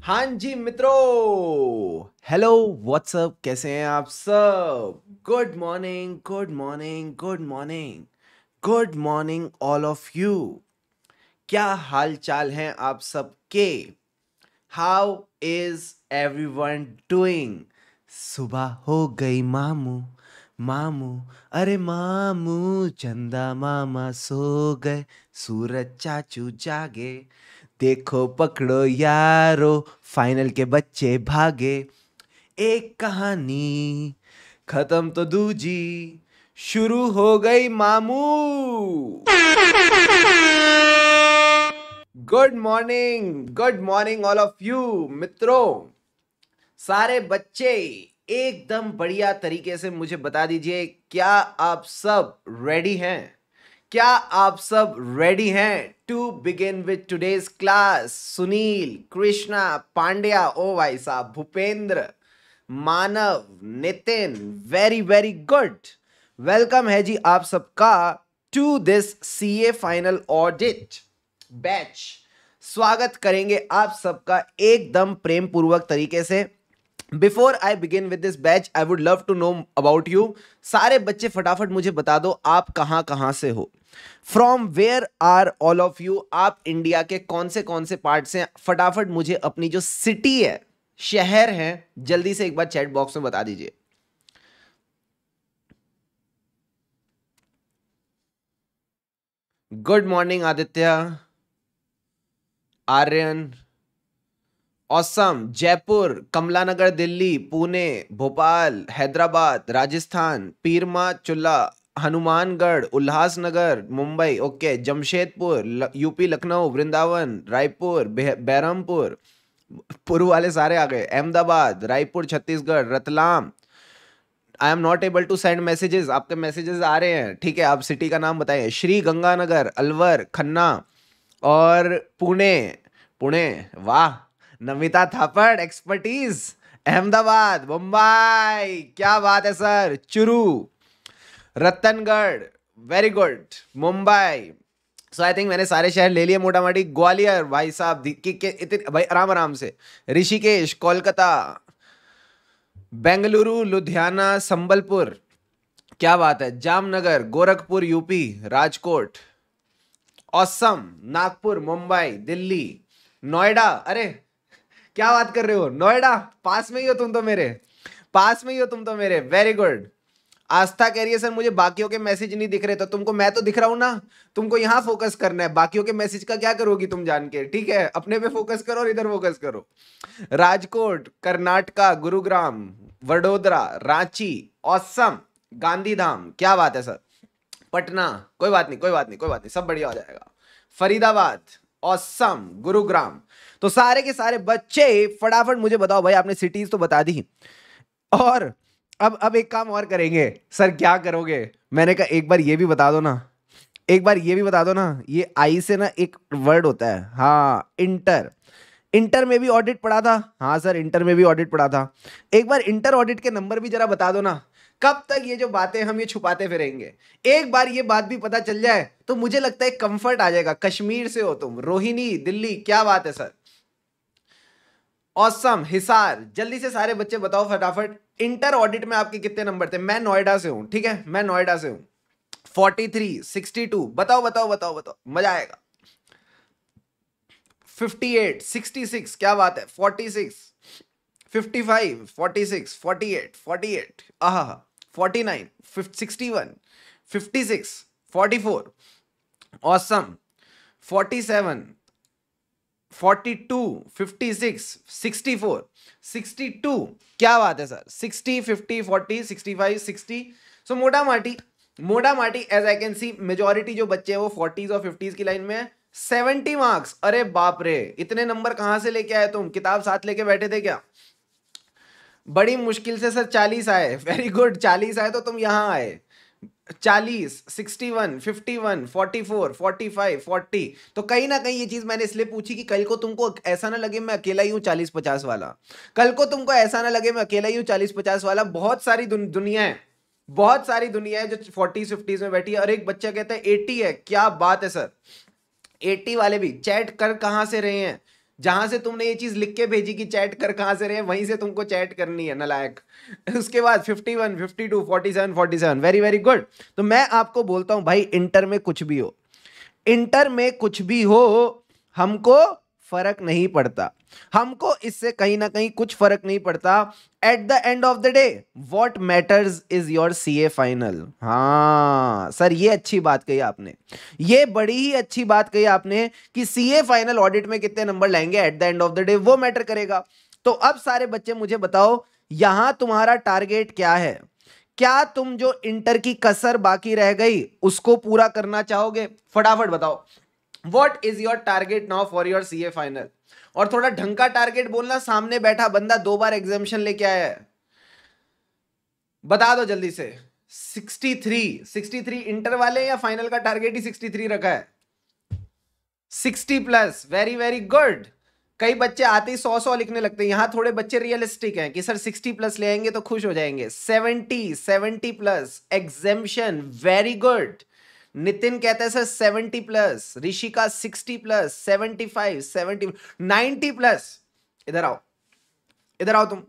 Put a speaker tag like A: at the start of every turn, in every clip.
A: हाँ जी मित्रों hello what's up कैसे हैं आप सब good morning good morning good morning good morning all of you क्या हाल चाल हैं आप सबके how is everyone doing सुबह हो गई मामू मामू अरे मामू चंदा मामा सो गए सूरज चाचू जागे देखो पकड़ो यारो फाइनल के बच्चे भागे एक कहानी खत्म तो दूजी शुरू हो गई मामू good morning good morning all of you मित्रों सारे बच्चे एकदम बढ़िया तरीके से मुझे बता दीजिए क्या आप सब रेडी हैं क्या आप सब रेडी हैं to begin with today's class Sunil Krishna Pandya ओ भाई साहब Bhupendra Manav Nitin very very good welcome है जी आप सबका to this C A final audit batch स्वागत करेंगे आप सबका एकदम प्रेम पूर्वक तरीके से before I begin with this batch I would love to know about you सारे बच्चे फटाफट मुझे बता दो आप कहाँ कहाँ से हो from where are all of you आप इंडिया के कौन से कौन से पार्ट से फटाफट मुझे अपनी जो सिटी है शहर है जल्दी से एक बार चैट बॉक्स में बता दीजिए good morning Aditya Aryan awesome Jaipur Kamla Nagar Delhi Pune Bhopal Hyderabad Rajasthan पीरमा चुल्ला हनुमानगढ़ उल्लासनगर मुंबई ओके जमशेदपुर यूपी लखनऊ वृंदावन रायपुर बैरमपुर पूर्व वाले सारे आ गए Ahmedabad Raipur Chhattisgarh Ratlam I am not able to send messages आपके मैसेजेस आ रहे हैं ठीक है आप सिटी का नाम बताइए श्री गंगानगर अलवर खन्ना और पुणे पुणे वाह नमिता थापड़ एक्सपर्टीज अहमदाबाद मुंबई क्या बात है sir Churu Ratangarh very good Mumbai so I think मैंने सारे शहर ले लिए मोटा मोटी ग्वालियर भाई साहब भाई आराम आराम से ऋषिकेश कोलकाता बेंगलुरु लुधियाना संबलपुर क्या बात है जामनगर गोरखपुर यूपी राजकोट असम नागपुर मुंबई दिल्ली नोएडा अरे क्या बात कर रहे हो नोएडा पास में ही हो तुम तो मेरे पास में ही हो तुम तो मेरे वेरी गुड आस्था कह रही है सर मुझे बाकियों के मैसेज नहीं दिख रहे तो तुमको मैं तो दिख रहा हूं ना तुमको यहाँ फोकस करना है बाकियों के मैसेज का क्या करोगी तुम जान के ठीक है अपने पे फोकस करो और इधर फोकस करो राजकोट कर्नाटका गुरुग्राम वडोदरा रांची औसम गांधीधाम क्या बात है सर पटना कोई बात नहीं कोई बात नहीं कोई बात नहीं सब बढ़िया हो जाएगा फरीदाबाद औसम गुरुग्राम तो सारे के सारे बच्चे फटाफट मुझे बताओ भाई आपने सिटीज तो बता दी और अब अब एक काम और करेंगे सर क्या करोगे मैंने कहा एक बार ये भी बता दो ना एक बार ये भी बता दो ना ये आई से ना एक वर्ड होता है हाँ इंटर इंटर में भी ऑडिट पढ़ा था हाँ सर इंटर में भी ऑडिट पढ़ा था एक बार इंटर ऑडिट के नंबर भी जरा बता दो ना कब तक ये जो बातें हम ये छुपाते फिरेंगे एक बार ये बात भी पता चल जाए तो मुझे लगता है कंफर्ट आ जाएगा कश्मीर से हो तुम रोहिणी दिल्ली क्या बात है सर औसम हिसार जल्दी से सारे बच्चे बताओ फटाफट इंटर ऑडिट में आपके कितने नंबर थे मैं नोएडा से हूं ठीक है मैं नोएडा से हूँ फोर्टी थ्री सिक्सटी टू बताओ बताओ बताओ बताओ मजा आएगा फिफ्टी एट सिक्सटी सिक्स क्या बात है forty six fifty five forty six forty eight forty eight ah forty nine sixty one fifty six forty four awesome forty seven क्या बात है sir sixty fifty forty sixty five sixty so मोटा माटी मोटा माटी as I can see majority जो बच्चे हैं वो फोर्टीज और फिफ्टीज की लाइन में है सेवेंटी मार्क्स अरे बाप रे इतने नंबर कहां से लेके आए तुम किताब साथ लेके बैठे थे क्या बड़ी मुश्किल से सर चालीस आए वेरी गुड चालीस आए तो तुम यहां आए चालीस sixty one fifty one forty four forty five forty तो कहीं ना कहीं ये चीज़ मैंने इसलिए पूछी कि कल को तुमको ऐसा ना लगे मैं अकेला ही हूं चालीस पचास वाला कल को तुमको ऐसा ना लगे मैं अकेला ही हूं चालीस पचास वाला बहुत सारी दुन, दुनिया है बहुत सारी दुनिया है जो फोर्टीज फिफ्टीज में बैठी है और एक बच्चा कहता है एटी है क्या बात है सर एटी वाले भी चैट कर कहां से रहे हैं जहां से तुमने ये चीज लिख के भेजी कि चैट कर कहां से रहे वहीं से तुमको चैट करनी है नलायक उसके बाद 51 52 47 47 वेरी वेरी गुड तो मैं आपको बोलता हूं भाई इंटर में कुछ भी हो इंटर में कुछ भी हो हमको फर्क नहीं पड़ता हमको इससे कहीं ना कहीं कुछ फर्क नहीं पड़ता at the end of the day what matters is your C A final हाँ सर ये अच्छी बात कही आपने ये बड़ी ही अच्छी बात कही आपने कि सी ए फाइनल ऑडिट में कितने नंबर लाएंगे at the end of the day वो मैटर करेगा तो अब सारे बच्चे मुझे बताओ यहां तुम्हारा टारगेट क्या है क्या तुम जो इंटर की कसर बाकी रह गई उसको पूरा करना चाहोगे फटाफट बताओ what is your target now for your C A final और थोड़ा ढंग का टारगेट बोलना सामने बैठा बंदा दो बार एग्जामिशन लेके आया है बता दो जल्दी से 63 63 इंटर वाले या फाइनल का टारगेट ही 63 रखा है 60 प्लस वेरी वेरी गुड कई बच्चे आते ही सौ सौ लिखने लगते हैं यहां थोड़े बच्चे रियलिस्टिक हैं कि सर 60 प्लस ले आएंगे तो खुश हो जाएंगे 70 70 plus exemption very good Nitin कहते हैं sir seventy plus Rishika sixty plus seventy five seventy ninety plus इधर आओ इधर आओ तुम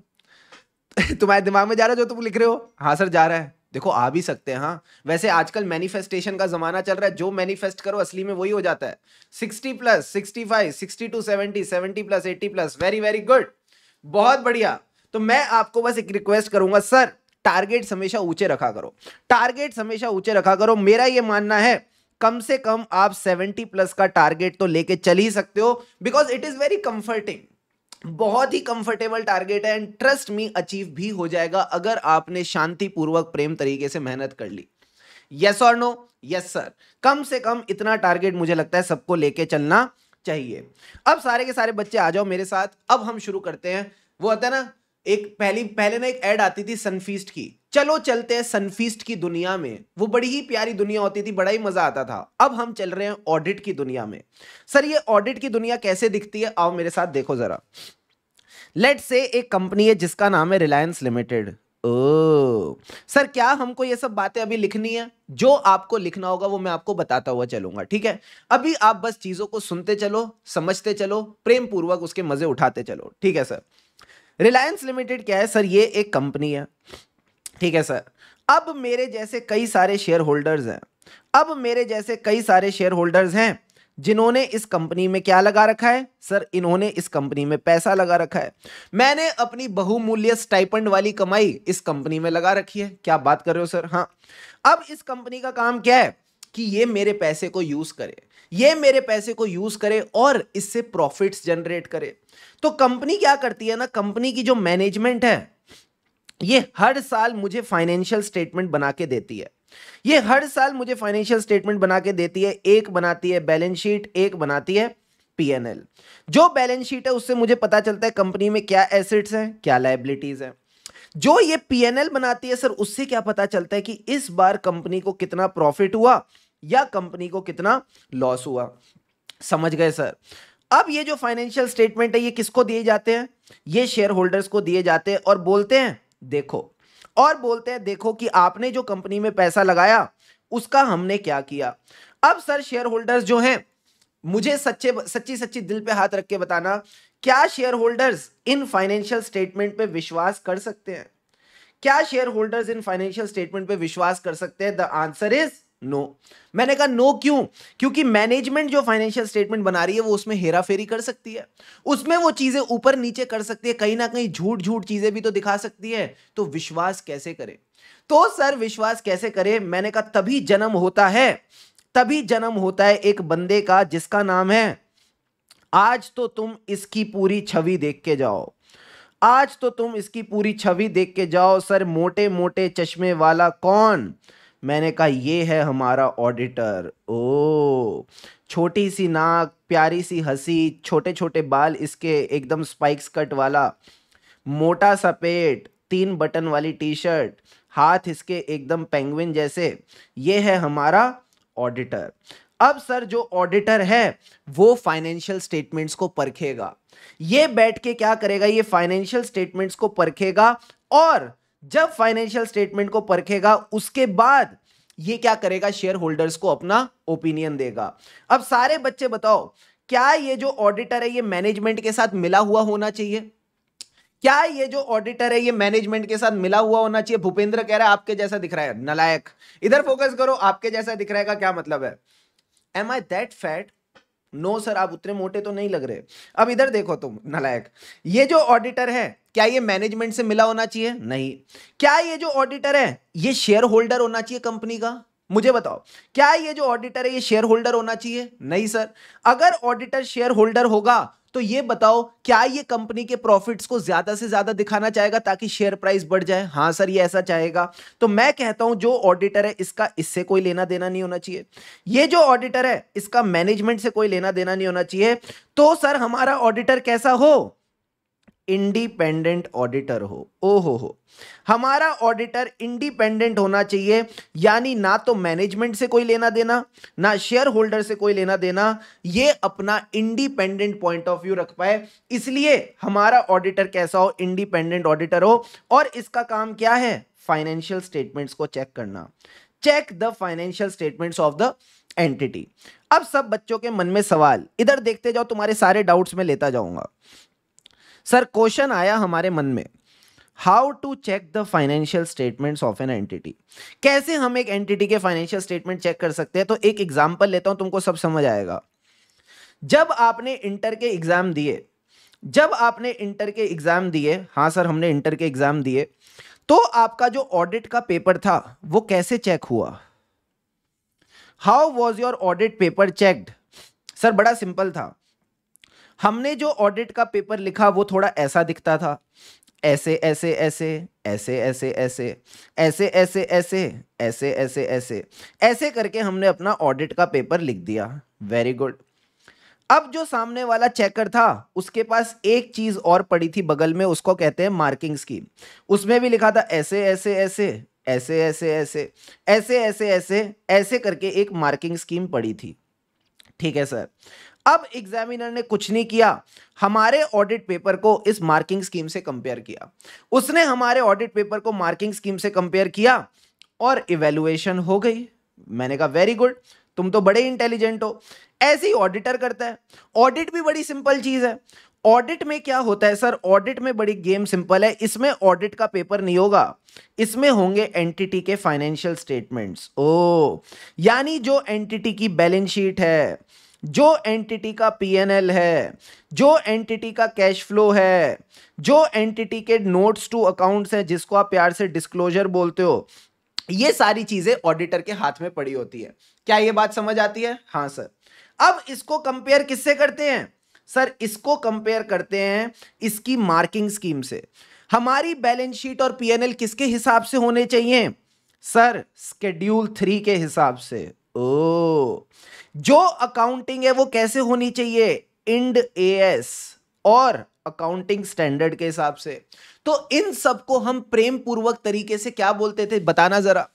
A: तुम्हारे दिमाग में जा रहा है जो तुम लिख रहे हो हाँ सर जा रहा है देखो आ भी सकते हैं हाँ वैसे आजकल मैनिफेस्टेशन का जमाना चल रहा है जो मैनिफेस्ट करो असली में वही हो जाता है sixty plus sixty five sixty two seventy seventy plus eighty plus very very good बहुत बढ़िया तो मैं आपको बस एक रिक्वेस्ट करूंगा सर टारगेट हमेशा ऊंचे रखा करो टारगेट हमेशा ऊंचे रखा करो मेरा ये मानना है कम से कम आप 70 प्लस का टारगेट तो लेके चल ही सकते हो because it is very comforting बहुत ही कंफर्टेबल टारगेट है एंड ट्रस्ट मी अचीव भी हो जाएगा अगर आपने शांतिपूर्वक प्रेम तरीके से मेहनत कर ली यस और नो यस सर कम से कम इतना टारगेट मुझे लगता है सबको लेके चलना चाहिए अब सारे के सारे बच्चे आ जाओ मेरे साथ अब हम शुरू करते हैं वो होता है ना एक पहली पहले ना एक एड आती थी सनफीस्ट की चलो चलते हैं सनफीस्ट की दुनिया में वो बड़ी ही प्यारी दुनिया होती थी बड़ा ही मजा आता था अब हम चल रहे हैं ऑडिट की दुनिया में सर ये ऑडिट की दुनिया कैसे दिखती है आओ मेरे साथ देखो जरा लेट से एक कंपनी है जिसका नाम है रिलायंस लिमिटेड ओ सर क्या हमको ये सब बातें अभी लिखनी है जो आपको लिखना होगा वो मैं आपको बताता हुआ चलूंगा ठीक है अभी आप बस चीजों को सुनते चलो समझते चलो प्रेम पूर्वक उसके मजे उठाते चलो ठीक है सर रिलायंस लिमिटेड क्या है सर ये एक कंपनी है ठीक है सर अब मेरे जैसे कई सारे शेयर होल्डर्स हैं अब मेरे जैसे कई सारे शेयर होल्डर्स हैं जिन्होंने इस कंपनी में क्या लगा रखा है सर इन्होंने इस कंपनी में पैसा लगा रखा है मैंने अपनी बहुमूल्य स्टाइपेंड वाली कमाई इस कंपनी में लगा रखी है क्या बात कर रहे हो सर हाँ अब इस कंपनी का काम क्या है कि ये मेरे पैसे को यूज करे ये मेरे पैसे को यूज करे और इससे प्रॉफिट्स जनरेट करे तो कंपनी क्या करती है ना कंपनी की जो मैनेजमेंट है ये हर साल मुझे फाइनेंशियल स्टेटमेंट बना के देती है ये हर साल मुझे फाइनेंशियल स्टेटमेंट बना के देती है एक बनाती है बैलेंस शीट एक बनाती है पीएनएल जो बैलेंस शीट है उससे मुझे पता चलता है कंपनी में क्या एसेट्स हैं क्या लाइबिलिटीज हैं जो ये पीएनएल बनाती है सर उससे क्या पता चलता है कि इस बार कंपनी को कितना प्रॉफिट हुआ या कंपनी को कितना लॉस हुआ समझ गए सर अब ये जो फाइनेंशियल स्टेटमेंट है ये किसको दिए जाते हैं ये शेयर होल्डर्स को दिए जाते हैं और बोलते हैं देखो और बोलते हैं देखो कि आपने जो कंपनी में पैसा लगाया उसका हमने क्या किया अब सर शेयर होल्डर्स जो हैं मुझे सच्चे सच्ची सच्ची दिल पे हाथ रख के बताना क्या shareholders in financial statement पे विश्वास कर सकते हैं क्या shareholders in financial statement पे विश्वास कर सकते हैं द आंसर इज नो मैंने कहा नो क्यों क्योंकि मैनेजमेंट जो फाइनेंशियल स्टेटमेंट बना रही है वो उसमें हेरा फेरी कर सकती है उसमें वो चीज़ें ऊपर नीचे कर सकती है कहीं ना कहीं झूठ झूठ चीज़ें भी तो दिखा सकती है तो विश्वास कैसे करें तो सर विश्वास कैसे करें मैंने कहा तभी जन्म होता है तभी जन्म होता है एक बंदे का जिसका नाम है आज तो तुम इसकी पूरी छवि देख के जाओ आज तो तुम इसकी पूरी छवि देख के जाओ सर मोटे मोटे चश्मे वाला कौन मैंने कहा ये है हमारा ऑडिटर ओ छोटी सी नाक प्यारी सी हंसी छोटे छोटे बाल इसके एकदम स्पाइक्स कट वाला मोटा सा पेट तीन बटन वाली टी शर्ट हाथ इसके एकदम पेंगुइन जैसे ये है हमारा ऑडिटर अब सर जो ऑडिटर है वो फाइनेंशियल स्टेटमेंट्स को परखेगा ये बैठ के क्या करेगा ये फाइनेंशियल स्टेटमेंट्स को परखेगा और जब फाइनेंशियल स्टेटमेंट को परखेगा उसके बाद ये क्या करेगा शेयर होल्डर्स को अपना ओपिनियन देगा अब सारे बच्चे बताओ क्या ये जो ऑडिटर है ये मैनेजमेंट के साथ मिला हुआ होना चाहिए क्या ये जो ऑडिटर है ये मैनेजमेंट के साथ मिला हुआ होना चाहिए भूपेंद्र कह रहा है आपके जैसा दिख रहा है नलायक इधर फोकस करो आपके जैसा दिख रहा है क्या मतलब है am I that fat no sir आप उतने मोटे तो नहीं लग रहे अब इधर देखो तुम नलायक ये जो ऑडिटर है क्या ये मैनेजमेंट से मिला होना चाहिए नहीं क्या ये जो ऑडिटर है ये शेयर होल्डर होना चाहिए कंपनी का मुझे बताओ क्या ये जो ऑडिटर है ये शेयर होल्डर होना चाहिए नहीं सर अगर ऑडिटर शेयर होल्डर होगा तो ये बताओ क्या ये कंपनी के प्रॉफिट्स को ज्यादा से ज्यादा दिखाना चाहेगा ताकि शेयर प्राइस बढ़ जाए हाँ सर ये ऐसा चाहेगा तो मैं कहता हूं जो ऑडिटर है इसका इससे कोई लेना देना नहीं होना चाहिए ये जो ऑडिटर है इसका मैनेजमेंट से कोई लेना देना नहीं होना चाहिए तो सर हमारा ऑडिटर कैसा हो इंडिपेंडेंट ऑडिटर हो ओ हो हो हमारा ऑडिटर इंडिपेंडेंट होना चाहिए यानी ना तो मैनेजमेंट से कोई लेना देना ना शेयर होल्डर से कोई लेना देना ये अपना इंडिपेंडेंट पॉइंट ऑफ व्यू रख पाए इसलिए हमारा ऑडिटर कैसा हो इंडिपेंडेंट ऑडिटर हो और इसका काम क्या है फाइनेंशियल स्टेटमेंट्स को चेक करना check the financial statements of the entity अब सब बच्चों के मन में सवाल इधर देखते जाओ तुम्हारे सारे डाउट्स में लेता जाऊंगा सर क्वेश्चन आया हमारे मन में how to check the financial statement of an entity कैसे हम एक एंटिटी के फाइनेंशियल स्टेटमेंट चेक कर सकते हैं तो एक एग्जाम्पल लेता हूं तुमको सब समझ आएगा जब आपने इंटर के एग्ज़ाम दिए जब आपने इंटर के एग्ज़ाम दिए हाँ सर हमने इंटर के एग्ज़ाम दिए तो आपका जो ऑडिट का पेपर था वो कैसे चेक हुआ how was your audit paper checked sir बड़ा सिंपल था हमने जो ऑडिट का पेपर लिखा वो थोड़ा ऐसा दिखता था ऐसे ऐसे ऐसे ऐसे ऐसे ऐसे ऐसे ऐसे ऐसे ऐसे ऐसे ऐसे ऐसे करके हमने अपना ऑडिट का पेपर लिख दिया वेरी गुड अब जो सामने वाला चेकर था उसके पास एक चीज और पड़ी थी बगल में उसको कहते हैं मार्किंग स्कीम उसमें भी लिखा था ऐसे ऐसे ऐसे ऐसे ऐसे ऐसे ऐसे ऐसे ऐसे ऐसे करके एक मार्किंग स्कीम पड़ी थी ठीक है सर अब एग्जामिनर ने कुछ नहीं किया हमारे ऑडिट पेपर को इस मार्किंग स्कीम से कंपेयर किया उसने हमारे ऑडिट पेपर को मार्किंग स्कीम से कंपेयर किया और इवेलुएशन हो गई मैंने कहा वेरी गुड तुम तो बड़े इंटेलिजेंट हो ऐसे ही ऑडिटर करता है ऑडिट भी बड़ी सिंपल चीज़ है ऑडिट में क्या होता है सर ऑडिट में बड़ी गेम सिंपल है इसमें ऑडिट का पेपर नहीं होगा इसमें होंगे एंटिटी के फाइनेंशियल स्टेटमेंट्स ओ यानी जो एंटिटी की बैलेंस शीट है जो एंटिटी का पीएनएल है जो एंटिटी का कैश फ्लो है जो एंटिटी के नोट्स टू अकाउंट्स हैं जिसको आप प्यार से डिस्क्लोजर बोलते हो ये सारी चीजें ऑडिटर के हाथ में पड़ी होती है क्या ये बात समझ आती है हाँ सर अब इसको कंपेयर किससे करते हैं सर इसको कंपेयर करते हैं इसकी मार्किंग स्कीम से हमारी बैलेंस शीट और पीएनएल किसके हिसाब से होने चाहिए सर स्केड्यूल थ्री के हिसाब से ओ जो अकाउंटिंग है वो कैसे होनी चाहिए इंड एएस और अकाउंटिंग स्टैंडर्ड के हिसाब से तो इन सब को हम प्रेम पूर्वक तरीके से क्या बोलते थे बताना जरा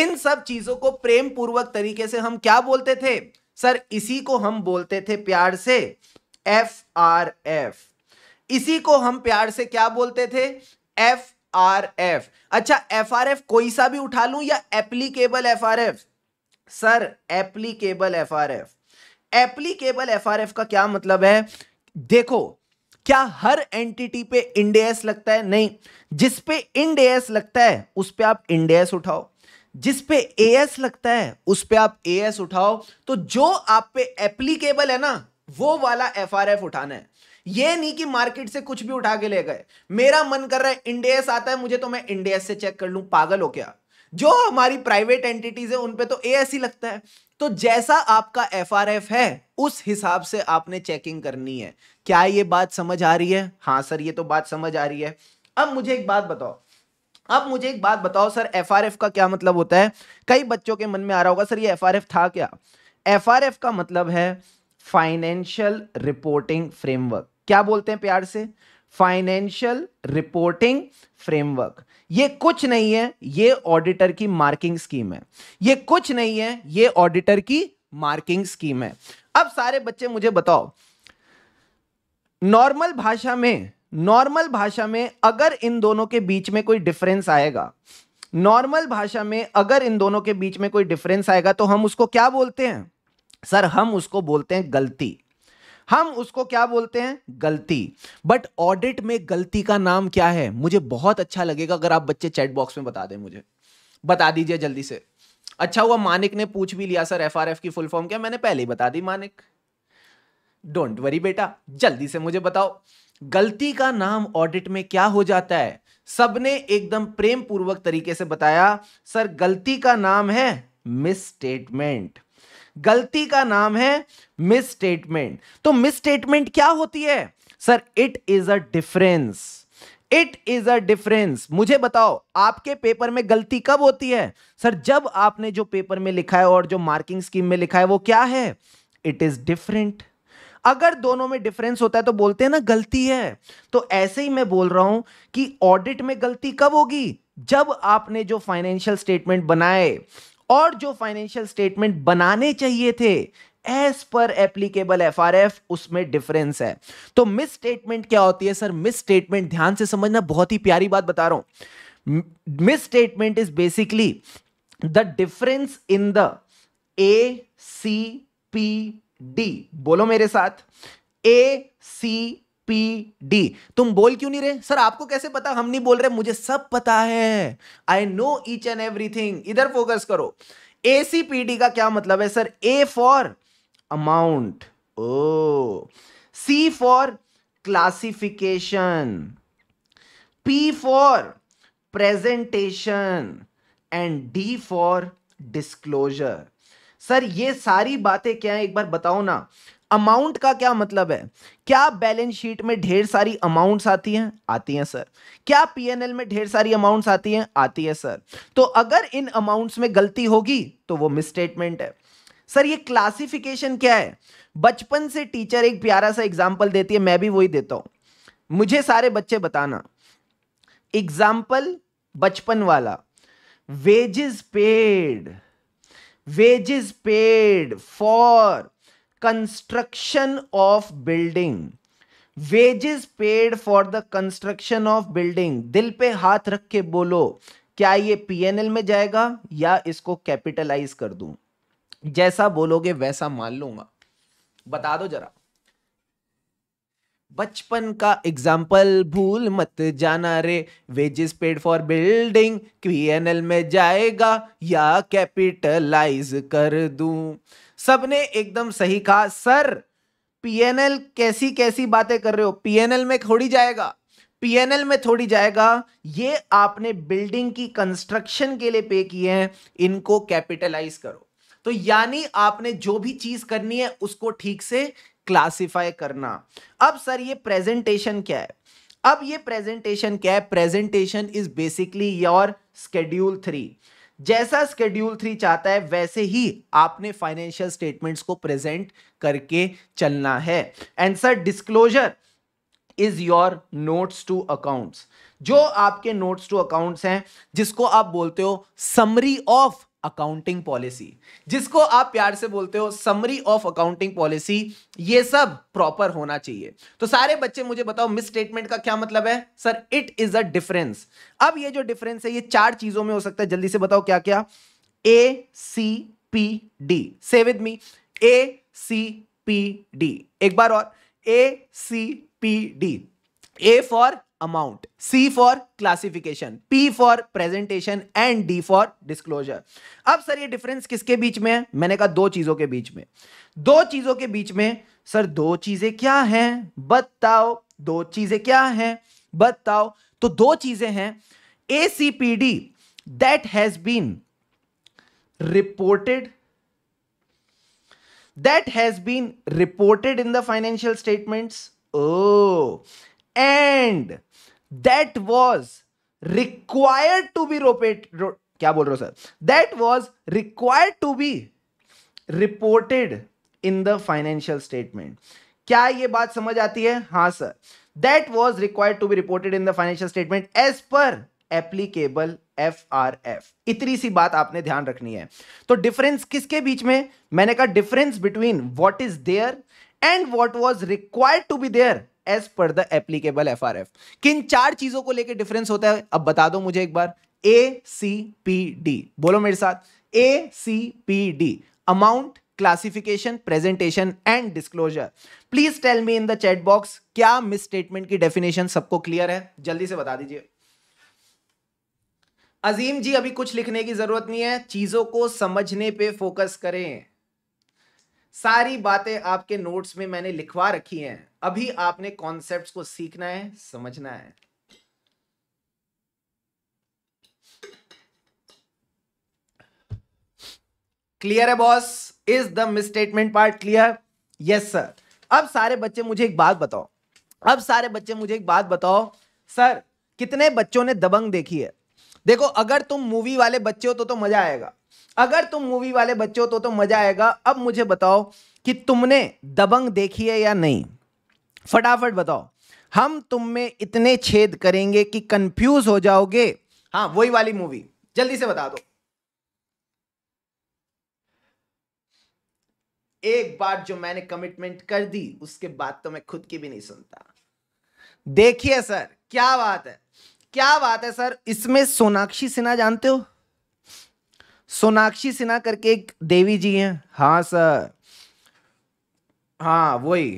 A: इन सब चीजों को प्रेम पूर्वक तरीके से हम क्या बोलते थे सर इसी को हम बोलते थे प्यार से एफ आर एफ इसी को हम प्यार से क्या बोलते थे एफ आर एफ अच्छा एफ आर एफ कोई सा भी उठा लूं या applicable F R F sir applicable F R F applicable F R F का क्या मतलब है देखो क्या हर एंटिटी पे इंडेस लगता है नहीं जिस पे इंडेस लगता है उस पे आप इंडेस उठाओ जिस पे एएस लगता है उस पे आप एएस उठाओ तो जो आप पे एप्लीकेबल है ना वो वाला एफआरएफ उठाना है ये नहीं कि मार्केट से कुछ भी उठा के ले गए मेरा मन कर रहा है इंडेस आता है मुझे तो मैं इंडेस से चेक कर लू पागल हो क्या जो हमारी प्राइवेट एंटिटीज है उन पे तो एएससी लगता है तो जैसा आपका एफआरएफ है उस हिसाब से आपने चेकिंग करनी है क्या ये बात समझ आ रही है हाँ सर ये तो बात समझ आ रही है अब मुझे एक बात बताओ अब मुझे एक बात बताओ सर एफ का क्या मतलब होता है कई बच्चों के मन में आ रहा होगा सर ये एफ था क्या एफ का मतलब है फाइनेंशियल रिपोर्टिंग फ्रेमवर्क क्या बोलते हैं प्यार से फाइनेंशियल रिपोर्टिंग फ्रेमवर्क ये कुछ नहीं है ये ऑडिटर की मार्किंग स्कीम है ये कुछ नहीं है ये ऑडिटर की मार्किंग स्कीम है अब सारे बच्चे मुझे बताओ नॉर्मल भाषा में नॉर्मल भाषा में अगर इन दोनों के बीच में कोई डिफरेंस आएगा नॉर्मल भाषा में अगर इन दोनों के बीच में कोई डिफरेंस आएगा तो हम उसको क्या बोलते हैं सर हम उसको बोलते हैं गलती हम उसको क्या बोलते हैं गलती बट ऑडिट में गलती का नाम क्या है मुझे बहुत अच्छा लगेगा अगर आप बच्चे चैट बॉक्स में बता दें मुझे बता दीजिए जल्दी से अच्छा हुआ मानिक ने पूछ भी लिया सर एफ की फुल फॉर्म क्या मैंने पहले ही बता दी मानिक डोंट वरी बेटा जल्दी से मुझे बताओ गलती का नाम ऑडिट में क्या हो जाता है सबने एकदम प्रेम पूर्वक तरीके से बताया सर गलती का नाम है मिस स्टेटमेंट गलती का नाम है मिस स्टेटमेंट तो मिस स्टेटमेंट क्या होती है sir it is a difference it is a difference मुझे बताओ आपके पेपर में गलती कब होती है सर जब आपने जो पेपर में लिखा है और जो मार्किंग स्कीम में लिखा है वो क्या है इट इज डिफरेंट अगर दोनों में डिफरेंस होता है तो बोलते हैं ना गलती है तो ऐसे ही मैं बोल रहा हूं कि ऑडिट में गलती कब होगी जब आपने जो फाइनेंशियल स्टेटमेंट बनाए और जो फाइनेंशियल स्टेटमेंट बनाने चाहिए थे as per applicable F R F उसमें डिफरेंस है तो मिस स्टेटमेंट क्या होती है सर मिस स्टेटमेंट ध्यान से समझना बहुत ही प्यारी बात बता रहा हूं misstatement is basically the difference in the A C P D बोलो मेरे साथ ए सी पी डी तुम बोल क्यों नहीं रहे सर आपको कैसे पता हम नहीं बोल रहे मुझे सब पता है I know each and everything इधर फोकस करो ए सी पी डी का क्या मतलब है sir A for amount oh C for classification P for presentation and D for disclosure sir ये सारी बातें क्या है एक बार बताओ ना अमाउंट का क्या मतलब है क्या बैलेंस शीट में ढेर सारी अमाउंट्स आती हैं आती हैं सर क्या पीएनएल में ढेर सारी अमाउंट्स आती हैं आती है सर तो अगर इन अमाउंट्स में गलती होगी तो वो मिसस्टेटमेंट है सर ये क्लासिफिकेशन क्या है बचपन से टीचर एक प्यारा सा एग्जाम्पल देती है मैं भी वही देता हूं मुझे सारे बच्चे बताना एग्जाम्पल बचपन वाला wages paid wages paid for construction of building wages paid for the construction of building दिल पे हाथ रख के बोलो क्या ये पीएनएल में जाएगा या इसको कैपिटलाइज कर दू जैसा बोलोगे वैसा मान लूंगा बता दो जरा बचपन का एग्जाम्पल भूल मत जाना रे wages paid for building PNL में जाएगा या कैपिटलाइज कर दूं सबने एकदम सही कहा सर पीएनएल कैसी कैसी बातें कर रहे हो पीएनएल में थोड़ी जाएगा पीएनएल में थोड़ी जाएगा ये आपने बिल्डिंग की कंस्ट्रक्शन के लिए पे किए हैं इनको कैपिटलाइज करो तो यानी आपने जो भी चीज करनी है उसको ठीक से क्लासिफाई करना अब सर ये प्रेजेंटेशन क्या है अब ये प्रेजेंटेशन क्या है presentation is basically your schedule three जैसा स्केड्यूल थ्री चाहता है वैसे ही आपने फाइनेंशियल स्टेटमेंट्स को प्रेजेंट करके चलना है sir disclosure is your notes to accounts जो आपके नोट्स टू अकाउंट्स हैं जिसको आप बोलते हो समरी ऑफ अकाउंटिंग पॉलिसी जिसको आप प्यार से बोलते हो समरी ऑफ अकाउंटिंग पॉलिसी ये सब प्रॉपर होना चाहिए तो सारे बच्चे मुझे बताओ मिस स्टेटमेंट का क्या मतलब है sir it is a difference अब ये जो डिफरेंस है ये चार चीजों में हो सकता है जल्दी से बताओ क्या क्या ए सी पी डी से with me A C P D एक बार और A C P D A for amount c for classification p for presentation and d for disclosure अब सर ये डिफरेंस किसके बीच में है मैंने कहा दो चीजों के बीच में दो चीजों के बीच में सर दो चीजें क्या हैं बताओ दो चीजें क्या हैं बताओ तो दो चीजें हैं A C P D that has been reported that has been reported in the financial statements oh and that was required to be reported क्या बोल रहे हो sir that was required to be reported in the financial statement क्या ये बात समझ आती है हाँ sir that was required to be reported in the financial statement as per applicable F R F इतनी सी बात आपने ध्यान रखनी है तो डिफरेंस किसके बीच में मैंने कहा difference between what is there and what was required to be there as per the applicable F किन चार चीजों को लेकर डिफरेंस होता है अब बता दो मुझे एक बार ए सी पी डी बोलो मेरे साथ A C P D amount classification presentation and disclosure please tell me in the chat box क्या मिस स्टेटमेंट की डेफिनेशन सबको क्लियर है जल्दी से बता दीजिए अजीम जी अभी कुछ लिखने की जरूरत नहीं है चीजों को समझने पे फोकस करें सारी बातें आपके नोट्स में मैंने लिखवा रखी हैं अभी आपने कॉन्सेप्ट्स को सीखना है समझना है क्लियर है boss is the misstatement part clear yes sir अब सारे बच्चे मुझे एक बात बताओ अब सारे बच्चे मुझे एक बात बताओ सर कितने बच्चों ने दबंग देखी है देखो अगर तुम मूवी वाले बच्चे हो तो तो मजा आएगा अगर तुम मूवी वाले बच्चे हो तो तो मजा आएगा अब मुझे बताओ कि तुमने दबंग देखी है या नहीं फटाफट बताओ हम तुम में इतने छेद करेंगे कि कंफ्यूज हो जाओगे हाँ वही वाली मूवी जल्दी से बता दो एक बार जो मैंने कमिटमेंट कर दी उसके बाद तो मैं खुद की भी नहीं सुनता देखिए सर क्या बात है क्या बात है सर इसमें सोनाक्षी सिन्हा जानते हो सोनाक्षी सिन्हा करके एक देवी जी हैं हाँ सर हाँ वही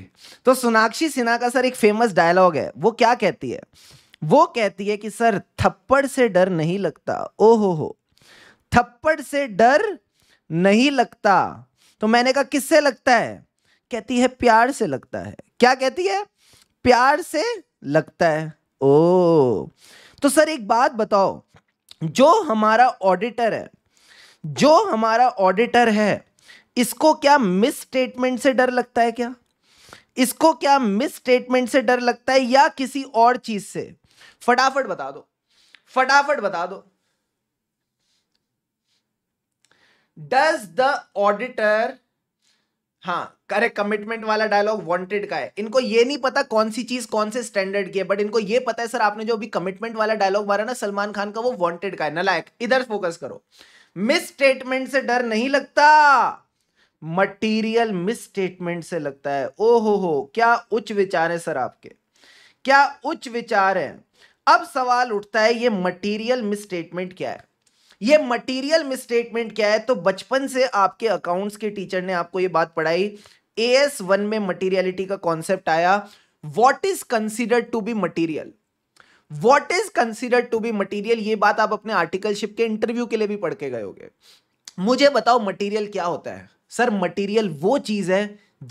A: तो सोनाक्षी सिन्हा का सर एक फेमस डायलॉग है वो क्या कहती है वो कहती है कि सर थप्पड़ से डर नहीं लगता ओ हो हो थप्पड़ से डर नहीं लगता तो मैंने कहा किससे लगता है कहती है प्यार से लगता है क्या कहती है प्यार से लगता है ओ तो सर एक बात बताओ जो हमारा ऑडिटर है जो हमारा ऑडिटर है इसको क्या मिस स्टेटमेंट से डर लगता है क्या इसको क्या मिस स्टेटमेंट से डर लगता है या किसी और चीज से फटाफट बता दो फटाफट बता दो डज द ऑडिटर हाँ करे कमिटमेंट वाला डायलॉग वांटेड का है इनको ये नहीं पता कौन सी चीज कौन से स्टैंडर्ड की है बट इनको ये पता है सर आपने जो अभी कमिटमेंट वाला डायलॉग मारा ना सलमान खान का वो वांटेड का है नलायक इधर फोकस करो मिस स्टेटमेंट से डर नहीं लगता मटेरियल मिस स्टेटमेंट से लगता है ओ हो हो क्या उच्च विचार है सर आपके क्या उच्च विचार है अब सवाल उठता है ये मटेरियल मिस स्टेटमेंट क्या है ये मटेरियल मिस स्टेटमेंट क्या है तो बचपन से आपके अकाउंट्स के टीचर ने आपको ये बात पढ़ाई ए एस वन में मटीरियलिटी का कॉन्सेप्ट आया what is considered to be material what is considered to be material ये बात आप अपने आर्टिकलशिप के इंटरव्यू के लिए भी पढ़ के गए होगे मुझे बताओ मटेरियल क्या होता है सर मटेरियल वो चीज है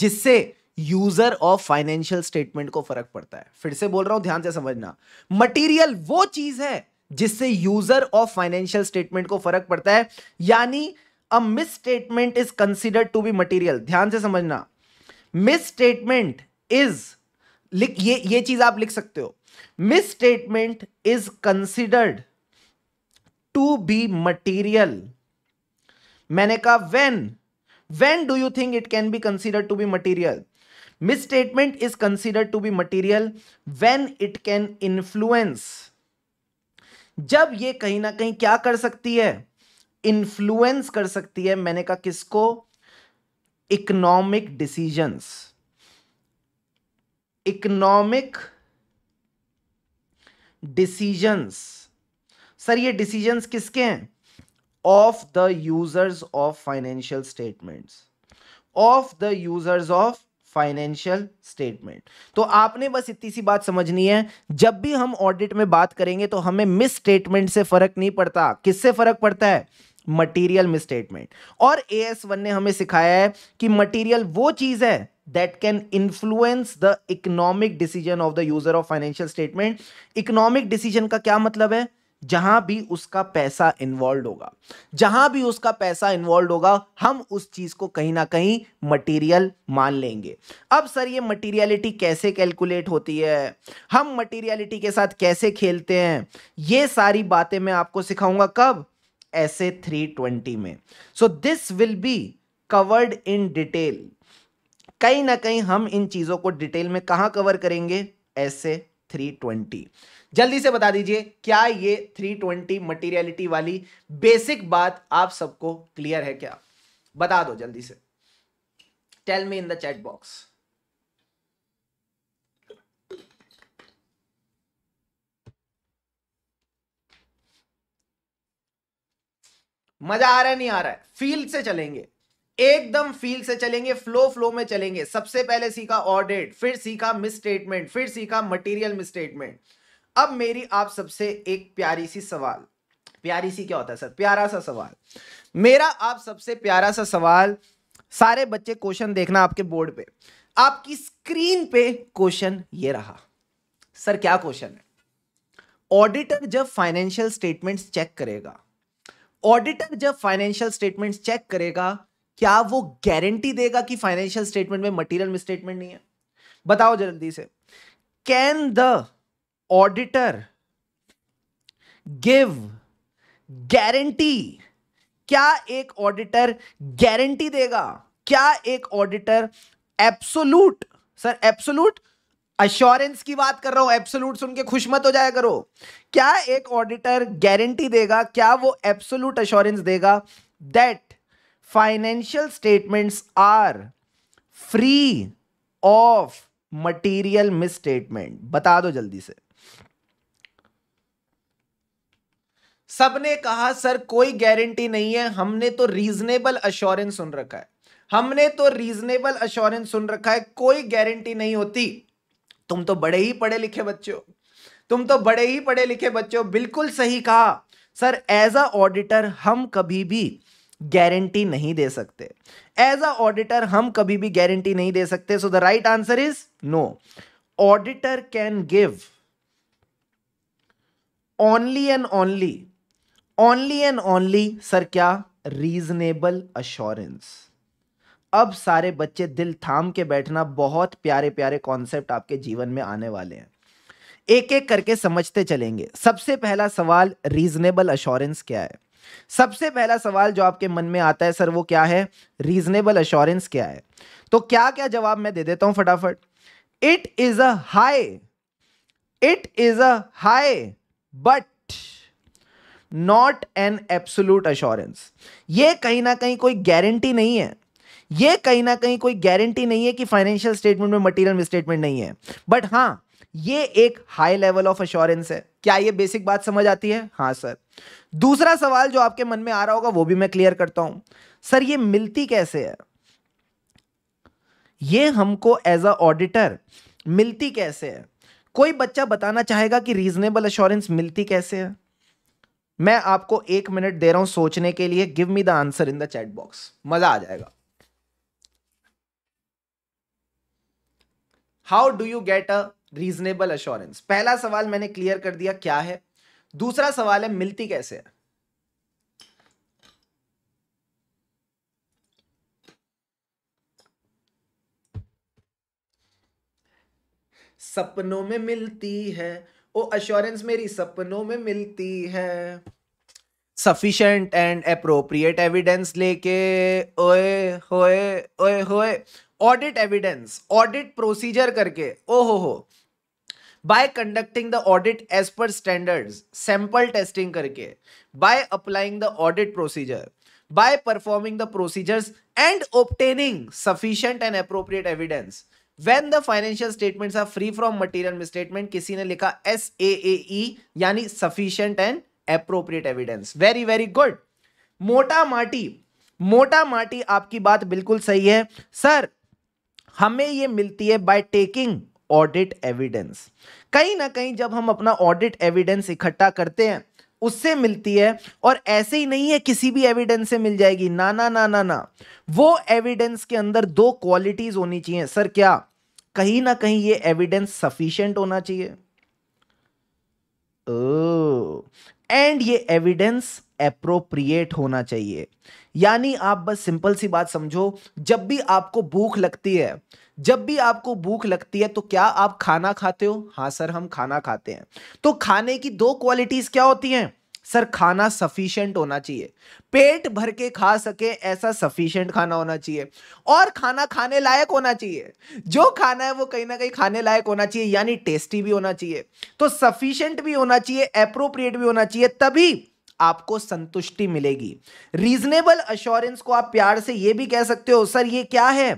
A: जिससे यूजर ऑफ फाइनेंशियल स्टेटमेंट को फर्क पड़ता है फिर से बोल रहा हूं ध्यान से समझना मटेरियल वो चीज है जिससे यूजर ऑफ फाइनेंशियल स्टेटमेंट को फर्क पड़ता है यानी a misstatement is considered to be material ध्यान से समझना मिस स्टेटमेंट इज लिख ये ये चीज आप लिख सकते हो misstatement is considered to be material मैंने कहा when when do you think it can be considered to be material misstatement is considered to be material when it can influence जब ये कहीं ना कहीं क्या कर सकती है इन्फ्लुएंस कर सकती है मैंने कहा किसको economic decisions economic decisions sir ये डिसीजंस किसके हैं of the users of financial statements of the users of financial statement तो आपने बस इतनी सी बात समझनी है जब भी हम ऑडिट में बात करेंगे तो हमें मिस स्टेटमेंट से फर्क नहीं पड़ता किससे फर्क पड़ता है मटेरियल मिस स्टेटमेंट और ए एस वन ने हमें सिखाया है कि मटेरियल वो चीज है that can influence the economic decision of the user of financial statement economic decision का क्या मतलब है जहां भी उसका पैसा इन्वॉल्व होगा जहां भी उसका पैसा इन्वॉल्व होगा हम उस चीज को कहीं ना कहीं मटेरियल मान लेंगे अब सर ये मटेरियलिटी कैसे कैलकुलेट होती है हम मटेरियलिटी के साथ कैसे खेलते हैं ये सारी बातें मैं आपको सिखाऊंगा कब ऐसे 320 में so this will be covered in detail कहीं ना कहीं हम इन चीज़ों को डिटेल में कहा कवर करेंगे ऐसे 320 जल्दी से बता दीजिए क्या ये 320 मटेरियलिटी वाली बेसिक बात आप सबको क्लियर है क्या बता दो जल्दी से tell me in the chat box मजा आ रहा है नहीं आ रहा है फील से चलेंगे एकदम फील से चलेंगे फ्लो फ्लो में चलेंगे सबसे पहले सीखा ऑडिट फिर सीखा मिसस्टेटमेंट फिर सीखा मटेरियल मिसस्टेटमेंट अब मेरी आप सबसे एक प्यारी सी सवाल प्यारी सी क्या होता है सर प्यारा सा सवाल मेरा आप सबसे प्यारा सा सवाल सारे बच्चे क्वेश्चन देखना आपके बोर्ड पे आपकी स्क्रीन पे क्वेश्चन ये रहा सर क्या क्वेश्चन है ऑडिटर जब फाइनेंशियल स्टेटमेंट्स चेक करेगा ऑडिटर जब फाइनेंशियल स्टेटमेंट्स चेक करेगा क्या वो गारंटी देगा कि फाइनेंशियल स्टेटमेंट में मटेरियल मिसस्टेटमेंट नहीं है बताओ जल्दी से can the auditor give guarantee क्या एक ऑडिटर गारंटी देगा क्या एक auditor absolute sir absolute assurance की बात कर रहा हूं एप्सोलूट सुन के खुश मत हो जाया करो क्या एक ऑडिटर गारंटी देगा क्या वो एप्सोलूट अश्योरेंस देगा that financial statements are free of material misstatement बता दो जल्दी से सबने कहा सर कोई गारंटी नहीं है हमने तो रीजनेबल अश्योरेंस सुन रखा है हमने तो रीजनेबल अश्योरेंस सुन रखा है कोई गारंटी नहीं होती तुम तो बड़े ही पढ़े लिखे बच्चे हो तुम तो बड़े ही पढ़े लिखे बच्चे हो बिल्कुल सही कहा सर एज अ ऑडिटर हम कभी भी गारंटी नहीं दे सकते एज अ ऑडिटर हम कभी भी गारंटी नहीं दे सकते so the right answer is no auditor can give only and only only and only sir क्या रीजनेबल अश्योरेंस अब सारे बच्चे दिल थाम के बैठना बहुत प्यारे प्यारे कॉन्सेप्ट आपके जीवन में आने वाले हैं एक एक करके समझते चलेंगे सबसे पहला सवाल रीजनेबल अश्योरेंस क्या है सबसे पहला सवाल जो आपके मन में आता है सर वो क्या है रीजनेबल अश्योरेंस क्या है तो क्या क्या जवाब मैं दे देता हूं फटाफट it is a high it is a high but not an absolute assurance ये कहीं ना कहीं कोई गारंटी नहीं है ये कहीं ना कहीं कोई गारंटी नहीं है कि फाइनेंशियल स्टेटमेंट में मटेरियल मिसस्टेटमेंट नहीं है बट हां ये एक हाई लेवल ऑफ अश्योरेंस है क्या ये बेसिक बात समझ आती है हाँ सर दूसरा सवाल जो आपके मन में आ रहा होगा वो भी मैं क्लियर करता हूं सर ये मिलती कैसे है ये हमको एज अ ऑडिटर मिलती कैसे है कोई बच्चा बताना चाहेगा कि रीजनेबल अश्योरेंस मिलती कैसे है मैं आपको एक मिनट दे रहा हूं सोचने के लिए give me the answer in the chat box मजा आ जाएगा how do you get a reasonable assurance पहला सवाल मैंने क्लियर कर दिया क्या है दूसरा सवाल है मिलती कैसे है सपनों में मिलती है ओ अश्योरेंस मेरी सपनों में मिलती है सफिशेंट एंड अप्रोप्रिएट एविडेंस लेके ओए होए ओए होए ऑडिट एविडेंस ऑडिट प्रोसीजर करके ओ हो हो by conducting the audit as per standard sample testing करके by applying the audit procedure by performing the procedure and obtaining sufficient and appropriate evidence when the financial statement are free from material statement किसी ने लिखा S A any sufficient and appropriate evidence very very good मोटा माटी मोटा माटी आपकी बात बिल्कुल सही है सर हमें ये मिलती है बाय टेकिंग ऑडिट एविडेंस कहीं ना कहीं जब हम अपना ऑडिट एविडेंस इकट्ठा करते हैं उससे मिलती है और ऐसे ही नहीं है किसी भी एविडेंस से मिल जाएगी ना ना ना ना ना वो एविडेंस के अंदर दो क्वालिटीज होनी चाहिए सर क्या कहीं ना कहीं ये एविडेंस सफिशियंट होना चाहिए ओ, एंड ये एविडेंस अप्रोप्रिएट होना चाहिए यानी आप बस सिंपल सी बात समझो जब भी आपको भूख लगती है जब भी आपको भूख लगती है तो क्या आप खाना खाते हो हाँ सर हम खाना खाते हैं तो खाने की दो क्वालिटीज क्या होती हैं सर खाना सफिशियंट होना चाहिए पेट भर के खा सके ऐसा सफिशियंट खाना होना चाहिए और खाना खाने लायक होना चाहिए जो खाना है वो कहीं ना कहीं खाने लायक होना चाहिए यानी टेस्टी भी होना चाहिए तो सफिशियंट भी होना चाहिए अप्रोप्रिएट भी होना चाहिए तभी आपको संतुष्टि मिलेगी रीजनेबल अश्योरेंस को आप प्यार से ये भी कह सकते हो सर ये क्या है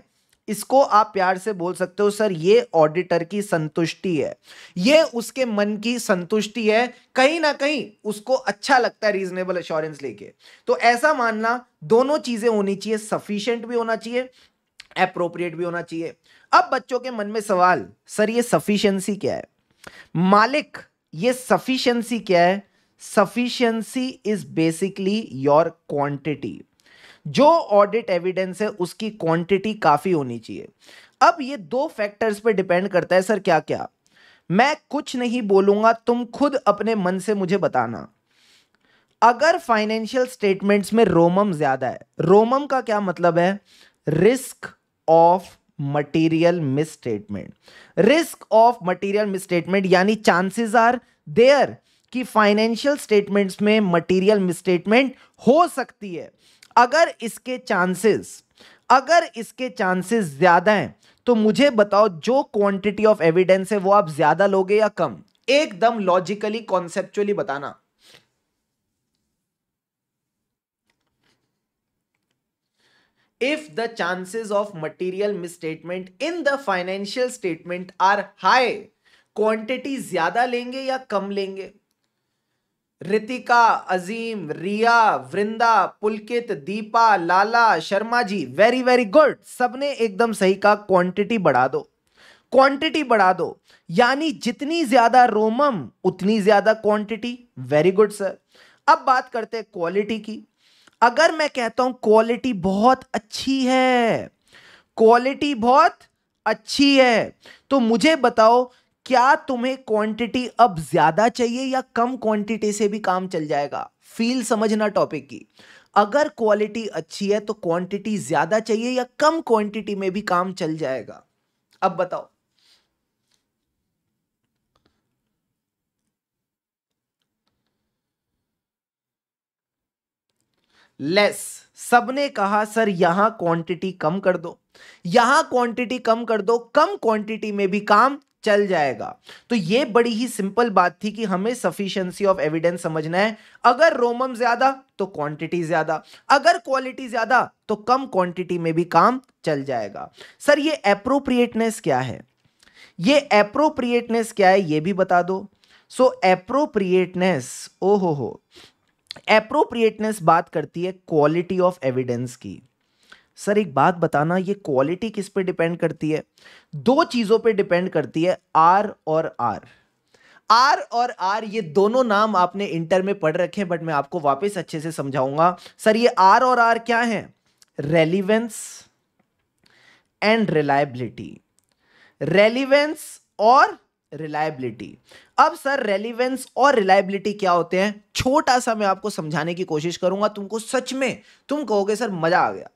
A: इसको आप प्यार से बोल सकते हो सर ये ऑडिटर की संतुष्टि है ये उसके मन की संतुष्टि है कहीं ना कहीं उसको अच्छा लगता है रीजनेबल एश्योरेंस लेके तो ऐसा मानना दोनों चीजें होनी चाहिए सफिशियंट भी होना चाहिए अप्रोप्रिएट भी होना चाहिए अब बच्चों के मन में सवाल सर ये सफिशियंसी क्या है मालिक ये सफिशियंसी क्या है sufficiency is basically your quantity जो ऑडिट एविडेंस है उसकी क्वांटिटी काफ़ी होनी चाहिए अब ये दो फैक्टर्स पे डिपेंड करता है सर क्या क्या मैं कुछ नहीं बोलूँगा तुम खुद अपने मन से मुझे बताना अगर फाइनेंशियल स्टेटमेंट्स में रोमम ज़्यादा है रोमम का क्या मतलब है risk of material misstatement risk of material misstatement यानी चांसेस आर देयर कि फाइनेंशियल स्टेटमेंट्स में मटेरियल मिसस्टेटमेंट हो सकती है अगर इसके चांसेस अगर इसके चांसेस ज़्यादा हैं तो मुझे बताओ जो क्वांटिटी ऑफ एविडेंस है वो आप ज़्यादा लोगे या कम एकदम लॉजिकली कॉन्सेप्चुअली बताना the the of of misstatement in the financial statement are high quantity ज्यादा लेंगे या कम लेंगे Ritika Azim Riya Vrinda Pulkit Deepa Lala Sharma ji very very good सबने एकदम सही कहा क्वांटिटी बढ़ा दो क्वांटिटी बढ़ा दो यानी जितनी ज्यादा रोमम उतनी ज्यादा क्वांटिटी वेरी गुड सर अब बात करते हैं क्वालिटी की अगर मैं कहता हूं क्वालिटी बहुत अच्छी है क्वालिटी बहुत अच्छी है तो मुझे बताओ क्या तुम्हें क्वांटिटी अब ज्यादा चाहिए या कम क्वांटिटी से भी काम चल जाएगा फील समझना टॉपिक की अगर क्वालिटी अच्छी है तो क्वांटिटी ज्यादा चाहिए या कम क्वांटिटी में भी काम चल जाएगा अब बताओ लेस सबने कहा सर यहां क्वांटिटी कम कर दो यहां क्वांटिटी कम कर दो कम क्वांटिटी में भी काम चल जाएगा तो ये बड़ी ही सिंपल बात थी कि हमें सफिशियंसी ऑफ एविडेंस समझना है अगर रोमम ज्यादा तो क्वांटिटी ज्यादा अगर क्वालिटी ज्यादा तो कम क्वांटिटी में भी काम चल जाएगा सर ये अप्रोप्रिएटनेस क्या है ये अप्रोप्रिएटनेस क्या है ये भी बता दो सो अप्रोप्रिएटनेस ओ हो अप्रोप्रिएटनेस बात करती है क्वालिटी ऑफ एविडेंस की सर एक बात बताना ये क्वालिटी किस पे डिपेंड करती है दो चीज़ों पे डिपेंड करती है आर और आर आर और आर ये दोनों नाम आपने इंटर में पढ़ रखे हैं बट मैं आपको वापस अच्छे से समझाऊंगा सर ये आर और आर क्या है रेलिवेंस एंड रिलायबिलिटी रेलिवेंस और रिलायबिलिटी अब सर रेलिवेंस और रिलायबिलिटी क्या होते हैं छोटा सा मैं आपको समझाने की कोशिश करूंगा तुमको सच में तुम कहोगे सर मजा आ गया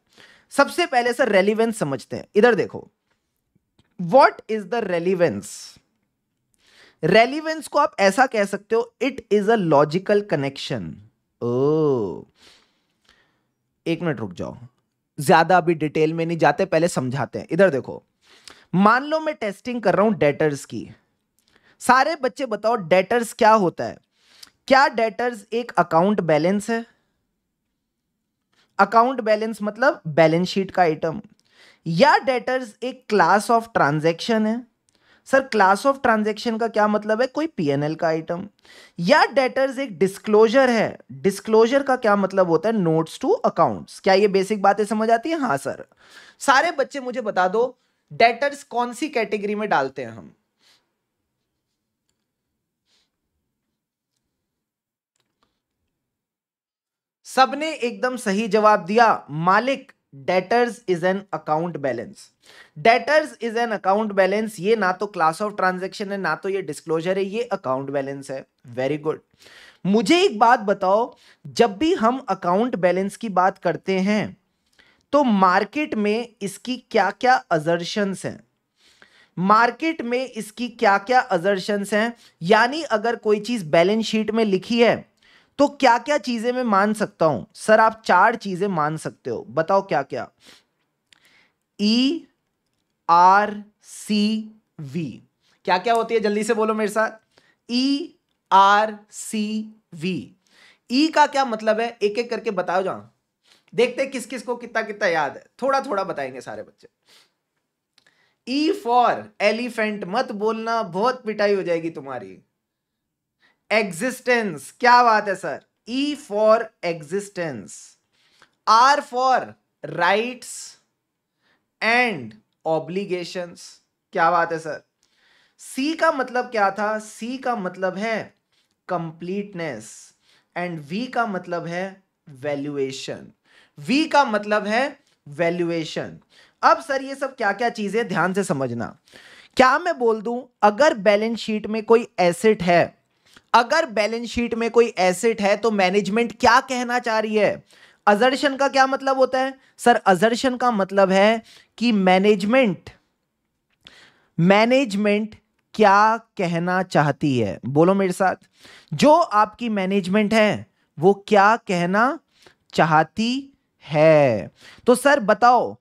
A: सबसे पहले सर रेलिवेंस समझते हैं इधर देखो what is the relevance relevance को आप ऐसा कह सकते हो it is a logical connection ओ एक मिनट रुक जाओ ज्यादा अभी डिटेल में नहीं जाते पहले समझाते हैं इधर देखो मान लो मैं टेस्टिंग कर रहा हूं डेटर्स की सारे बच्चे बताओ डेटर्स क्या होता है क्या डेटर्स एक अकाउंट बैलेंस है अकाउंट बैलेंस मतलब बैलेंस शीट का आइटम या डेटर्स एक क्लास ऑफ ट्रांजेक्शन है सर क्लास ऑफ ट्रांजेक्शन का क्या मतलब है कोई पी का आइटम या डेटर्स एक डिस्क्लोजर है डिस्क्लोजर का क्या मतलब होता है नोट्स टू अकाउंट्स क्या ये बेसिक बातें समझ आती है हाँ सर सारे बच्चे मुझे बता दो डेटर्स कौन सी कैटेगरी में डालते हैं हम सबने एकदम सही जवाब दिया मालिक debtors is an account balance debtors is an account balance ये ना तो क्लास ऑफ ट्रांजेक्शन है ना तो ये डिस्क्लोजर है ये अकाउंट बैलेंस है वेरी गुड मुझे एक बात बताओ जब भी हम अकाउंट बैलेंस की बात करते हैं तो मार्केट में इसकी क्या क्या अजर्शंस हैं मार्केट में इसकी क्या क्या अजर्शंस हैं यानी अगर कोई चीज बैलेंस शीट में लिखी है तो क्या क्या चीजें मैं मान सकता हूं सर आप चार चीजें मान सकते हो बताओ क्या e, क्या ई आर सी वी क्या क्या होती है जल्दी से बोलो मेरे साथ E R C V E का क्या मतलब है एक एक करके बताओ जहां देखते किस किस को कितना कितना याद है थोड़ा थोड़ा बताएंगे सारे बच्चे ई फॉर एलिफेंट मत बोलना बहुत पिटाई हो जाएगी तुम्हारी एग्जिस्टेंस क्या बात है sir E for existence R for rights and obligations क्या बात है सर सी का मतलब क्या था सी का मतलब है कंप्लीटनेस एंड वी का मतलब है वैल्यूएशन वी का मतलब है वैल्यूएशन अब सर ये सब क्या क्या चीजें ध्यान से समझना क्या मैं बोल दूं अगर बैलेंस शीट में कोई एसेट है अगर बैलेंस शीट में कोई एसेट है तो मैनेजमेंट क्या कहना चाह रही है अजर्शन का क्या मतलब होता है सर अजर्शन का मतलब है कि मैनेजमेंट मैनेजमेंट क्या कहना चाहती है बोलो मेरे साथ जो आपकी मैनेजमेंट है वो क्या कहना चाहती है तो सर बताओ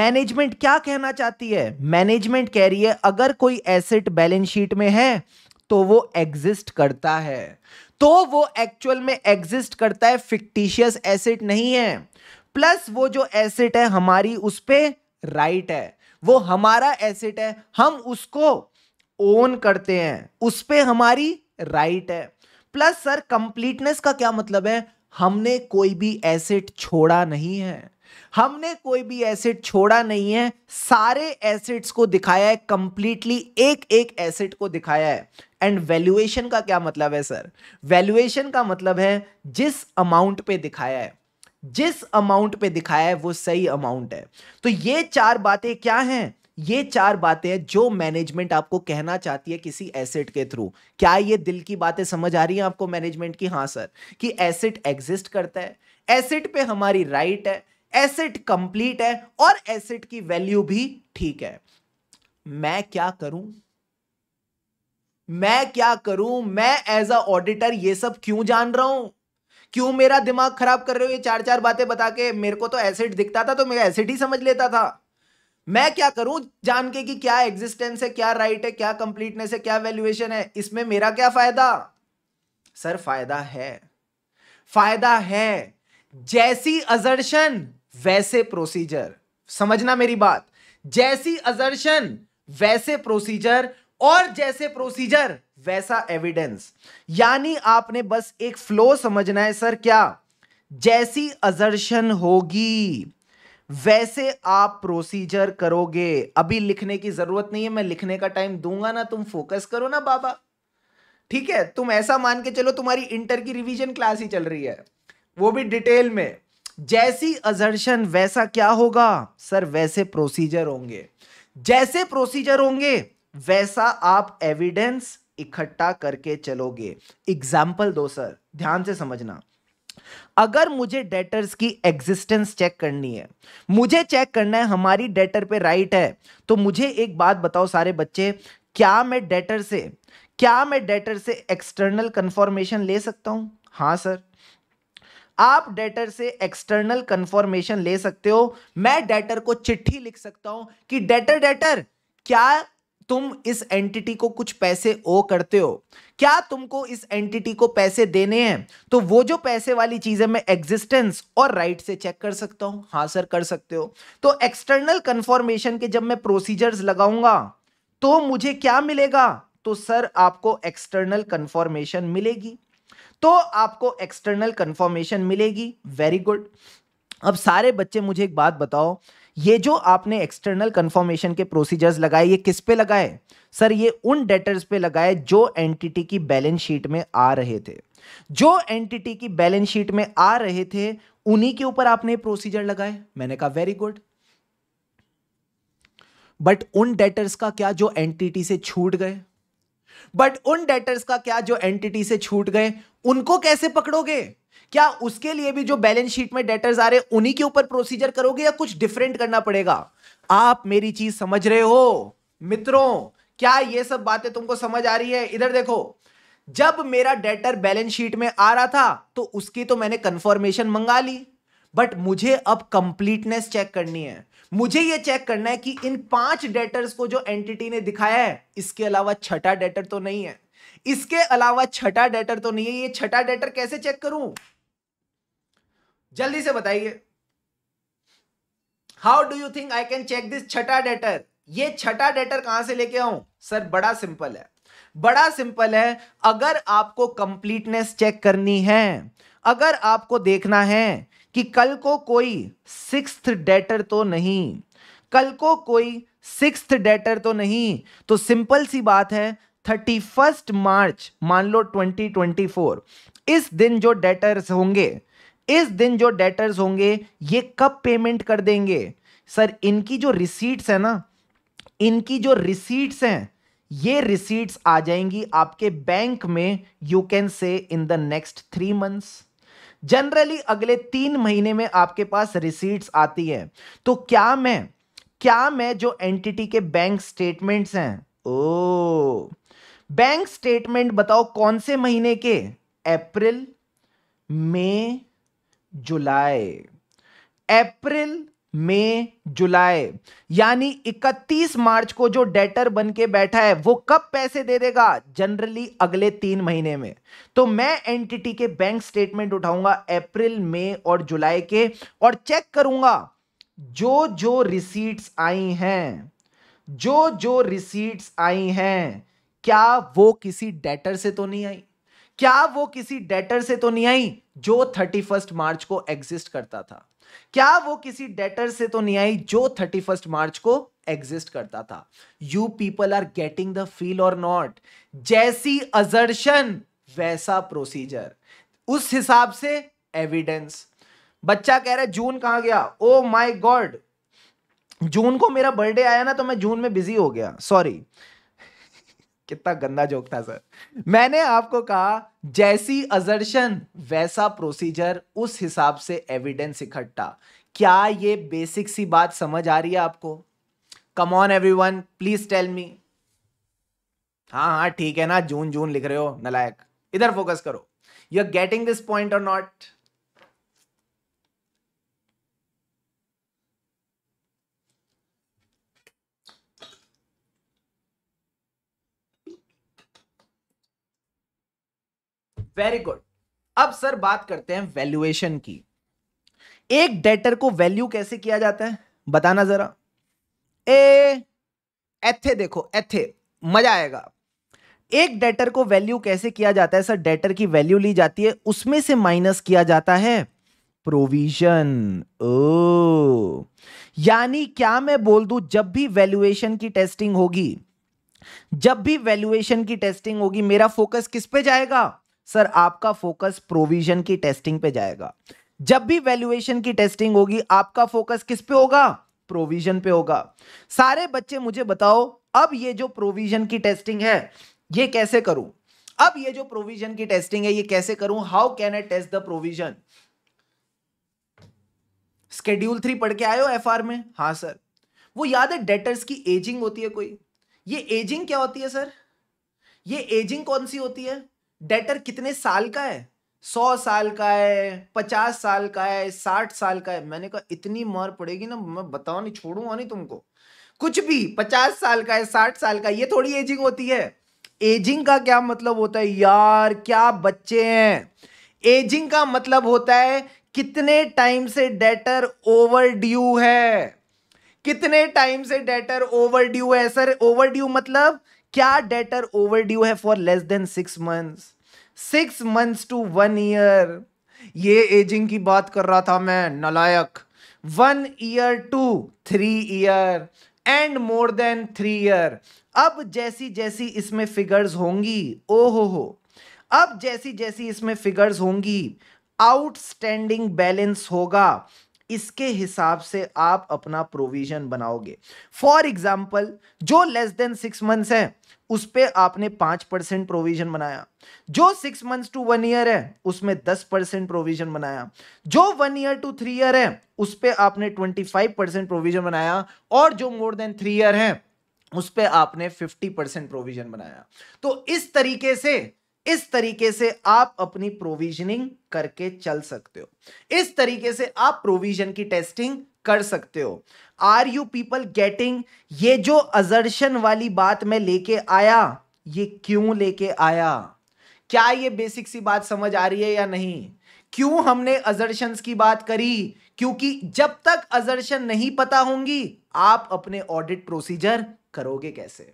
A: मैनेजमेंट क्या कहना चाहती है मैनेजमेंट कह रही है अगर कोई एसेट बैलेंस शीट में है तो वो एग्जिस्ट करता है तो वो एक्चुअल में एग्जिस्ट करता है फिक्टिशियस एसेट नहीं है प्लस वो जो एसेट है हमारी उस पर राइट है वो हमारा एसेट है हम उसको ओन करते हैं उस पर हमारी राइट है प्लस सर कंप्लीटनेस का क्या मतलब है हमने कोई भी एसेट छोड़ा नहीं है हमने कोई भी एसिड छोड़ा नहीं है सारे एसिड्स को दिखाया है कंप्लीटली एक एक एसिड को दिखाया है एंड वैल्यूएशन का क्या मतलब है सर वैल्यूएशन का मतलब है जिस अमाउंट पे दिखाया है जिस अमाउंट पे दिखाया है वो सही अमाउंट है तो ये चार बातें क्या हैं ये चार बातें हैं जो मैनेजमेंट आपको कहना चाहती है किसी एसेट के थ्रू क्या ये दिल की बातें समझ आ रही हैं आपको मैनेजमेंट की हाँ सर कि एसेट एग्जिस्ट करता है एसेट पे हमारी राइट right है एसेट कंप्लीट है और एसेट की वैल्यू भी ठीक है मैं क्या करूं मैं क्या करूं मैं एज अ ऑडिटर ये सब क्यों जान रहा हूं क्यों मेरा दिमाग खराब कर रहे हो ये चार चार बातें बता के मेरे को तो एसेट दिखता था तो मैं एसेट ही समझ लेता था मैं क्या करूं जान के कि क्या एग्जिस्टेंस है क्या राइट है क्या कंप्लीटनेस है क्या वैल्यूएशन है इसमें मेरा क्या फायदा सर फायदा है फायदा है जैसी अजर्शन वैसे प्रोसीजर समझना मेरी बात जैसी अजर्शन वैसे प्रोसीजर और जैसे प्रोसीजर वैसा एविडेंस यानी आपने बस एक फ्लो समझना है सर क्या जैसी अजर्शन होगी वैसे आप प्रोसीजर करोगे अभी लिखने की जरूरत नहीं है मैं लिखने का टाइम दूंगा ना तुम फोकस करो ना बाबा ठीक है तुम ऐसा मान के चलो तुम्हारी इंटर की रिवीजन क्लास ही चल रही है वो भी डिटेल में जैसी अजर्शन वैसा क्या होगा सर वैसे प्रोसीजर होंगे जैसे प्रोसीजर होंगे वैसा आप एविडेंस इकट्ठा करके चलोगे एग्जाम्पल दो सर ध्यान से समझना अगर मुझे डेटर्स की एग्जिस्टेंस चेक करनी है मुझे चेक करना है हमारी डेटर पे राइट है तो मुझे एक बात बताओ सारे बच्चे क्या मैं डेटर से क्या मैं डेटर से एक्सटर्नल कंफर्मेशन ले सकता हूं हां सर आप डेटर से एक्सटर्नल कंफर्मेशन ले सकते हो मैं डेटर को चिट्ठी लिख सकता हूं कि डेटर डेटर क्या तुम इस एंटिटी को कुछ पैसे ओ करते हो क्या तुमको इस एंटिटी को पैसे देने हैं तो वो जो पैसे वाली चीज़ें मैं एग्जिस्टेंस और राइट right से चेक कर सकता हूं हाँ सर कर सकते हो तो एक्सटर्नल कंफर्मेशन के जब मैं प्रोसीजर्स लगाऊंगा तो मुझे क्या मिलेगा तो सर आपको एक्सटर्नल कंफर्मेशन मिलेगी तो आपको एक्सटर्नल कंफर्मेशन मिलेगी वेरी गुड अब सारे बच्चे मुझे एक बात बताओ ये जो आपने एक्सटर्नल कंफर्मेशन के प्रोसीजर्स लगाए ये किस पे लगाए सर ये उन डेटर्स पे लगाए जो एंटिटी की बैलेंस शीट में आ रहे थे जो एंटिटी की बैलेंस शीट में आ रहे थे उन्हीं के ऊपर आपने प्रोसीजर लगाए मैंने कहा वेरी गुड बट उन डेटर्स का क्या जो एंटिटी से छूट गए बट उन डेटर्स का क्या जो एंटिटी से छूट गए उनको कैसे पकड़ोगे क्या उसके लिए भी जो बैलेंस शीट में डेटर्स आ रहे उन्हीं के ऊपर प्रोसीजर करोगे या कुछ डिफरेंट करना पड़ेगा आप मेरी चीज समझ रहे हो मित्रों क्या ये सब बातें तुमको समझ आ रही है इधर देखो जब मेरा डेटर बैलेंस शीट में आ रहा था तो उसकी तो मैंने कंफर्मेशन मंगा ली बट मुझे अब कंप्लीटनेस चेक करनी है मुझे यह चेक करना है कि इन पांच डेटर्स को जो एंटिटी ने दिखाया है इसके अलावा छठा डेटर तो नहीं है इसके अलावा छठा डेटर तो नहीं है ये छठा डेटर कैसे चेक करूं जल्दी से बताइए how do you think I can check this छठा डेटर ये छठा डेटर कहां से लेके आऊं सर बड़ा सिंपल है बड़ा सिंपल है अगर आपको कंप्लीटनेस चेक करनी है अगर आपको देखना है कि कल को कोई सिक्स डेटर तो नहीं कल को कोई सिक्स डेटर तो नहीं तो सिंपल सी बात है थर्टी फर्स्ट मार्च मान लो ट्वेंटी ट्वेंटी फोर इस दिन जो डेटर्स होंगे इस दिन जो डेटर्स होंगे ये कब पेमेंट कर देंगे सर इनकी जो रिसीट्स है ना इनकी जो रिसीट्स हैं ये रिसीट्स आ जाएंगी आपके बैंक में you can say in the next three months generally अगले तीन महीने में आपके पास रिसीट्स आती है तो क्या मैं क्या मैं जो एंटिटी के बैंक स्टेटमेंट्स हैं ओ बैंक स्टेटमेंट बताओ कौन से महीने के अप्रैल मई जुलाई अप्रैल मई जुलाई यानी 31 मार्च को जो डेटर बन के बैठा है वो कब पैसे दे देगा जनरली अगले तीन महीने में तो मैं एंटिटी के बैंक स्टेटमेंट उठाऊंगा अप्रैल मई और जुलाई के और चेक करूंगा जो जो रिसीट्स आई हैं जो जो रिसीट्स आई हैं क्या वो किसी डेटर से तो नहीं आई क्या वो किसी डेटर से तो नहीं आई जो थर्टी फर्स्ट मार्च को एग्जिस्ट करता था क्या वो किसी डेटर से तो नहीं आई जो थर्टी फर्स्ट मार्च को एग्जिस्ट करता था you people are getting the feel or not जैसी अजर्शन वैसा प्रोसीजर उस हिसाब से एविडेंस बच्चा कह रहा है जून कहा गया ओ माई गॉड जून को मेरा बर्थडे आया ना तो मैं जून में बिजी हो गया सॉरी कितना गंदा जोक था सर मैंने आपको कहा जैसी अजर्शन वैसा प्रोसीजर उस हिसाब से एविडेंस इकट्ठा क्या ये बेसिक सी बात समझ आ रही है आपको come on everyone please tell me हाँ हाँ ठीक है ना जून जून लिख रहे हो नलायक इधर फोकस करो you are getting this point और नॉट वेरी गुड अब सर बात करते हैं वैल्यूएशन की एक डेटर को वैल्यू कैसे किया जाता है बताना जरा ए एथे देखो एथे मजा आएगा एक डेटर को वैल्यू कैसे किया जाता है सर डेटर की वैल्यू ली जाती है उसमें से माइनस किया जाता है प्रोविजन ओ यानी क्या मैं बोल दू जब भी वैल्यूएशन की टेस्टिंग होगी जब भी वैल्यूएशन की टेस्टिंग होगी मेरा फोकस किस पे जाएगा सर आपका फोकस प्रोविजन की टेस्टिंग पे जाएगा जब भी वैल्यूएशन की टेस्टिंग होगी आपका फोकस किस पे होगा प्रोविजन पे होगा सारे बच्चे मुझे बताओ अब ये जो प्रोविजन की टेस्टिंग है ये कैसे करूं अब ये जो प्रोविजन की टेस्टिंग है ये कैसे करूं how can I test the provision schedule three पढ़ के आयो एफ आर में हाँ सर वो याद है डेटर्स की एजिंग होती है कोई ये एजिंग क्या होती है सर ये एजिंग कौन सी होती है डेटर कितने साल का है सौ साल का है पचास साल का है साठ साल का है मैंने कहा इतनी मार पड़ेगी ना मैं बताओ नहीं छोड़ूंगा नहीं तुमको कुछ भी पचास साल का है साठ साल का ये थोड़ी एजिंग होती है एजिंग का क्या मतलब होता है यार क्या बच्चे हैं एजिंग का मतलब होता है कितने टाइम से डेटर ओवर ड्यू है कितने टाइम से डेटर ओवर ड्यू है सर ओवर ड्यू मतलब क्या डेटर ओवरड्यू है for less than six months six months to one year ये एजिंग की बात कर रहा था मैं नलायक one year to three year and more than three year अब जैसी जैसी इसमें फिगर्स होंगी ओ हो हो अब जैसी जैसी इसमें फिगर्स होंगी आउटस्टैंडिंग बैलेंस होगा इसके हिसाब से आप अपना प्रोविजन बनाओगे फॉर एग्जाम्पल जो लेस देन सिक्स मंथ्स है उस पर आपने पांच परसेंट प्रोविजन बनाया जो six months to one year है उसमें दस परसेंट प्रोविजन बनाया जो one year to three year है उस पर आपने ट्वेंटी फाइव परसेंट प्रोविजन बनाया और जो मोर देन थ्री ईयर है उस पर आपने फिफ्टी परसेंट प्रोविजन बनाया तो इस तरीके से इस तरीके से आप अपनी प्रोविजनिंग करके चल सकते हो इस तरीके से आप प्रोविजन की टेस्टिंग कर सकते हो आर यू पीपल गेटिंग ये जो अजर्शन वाली बात मैं लेके आया ये क्यों लेके आया क्या ये बेसिक सी बात समझ आ रही है या नहीं क्यों हमने अजर्शन की बात करी क्योंकि जब तक अजर्शन नहीं पता होंगी आप अपने ऑडिट प्रोसीजर करोगे कैसे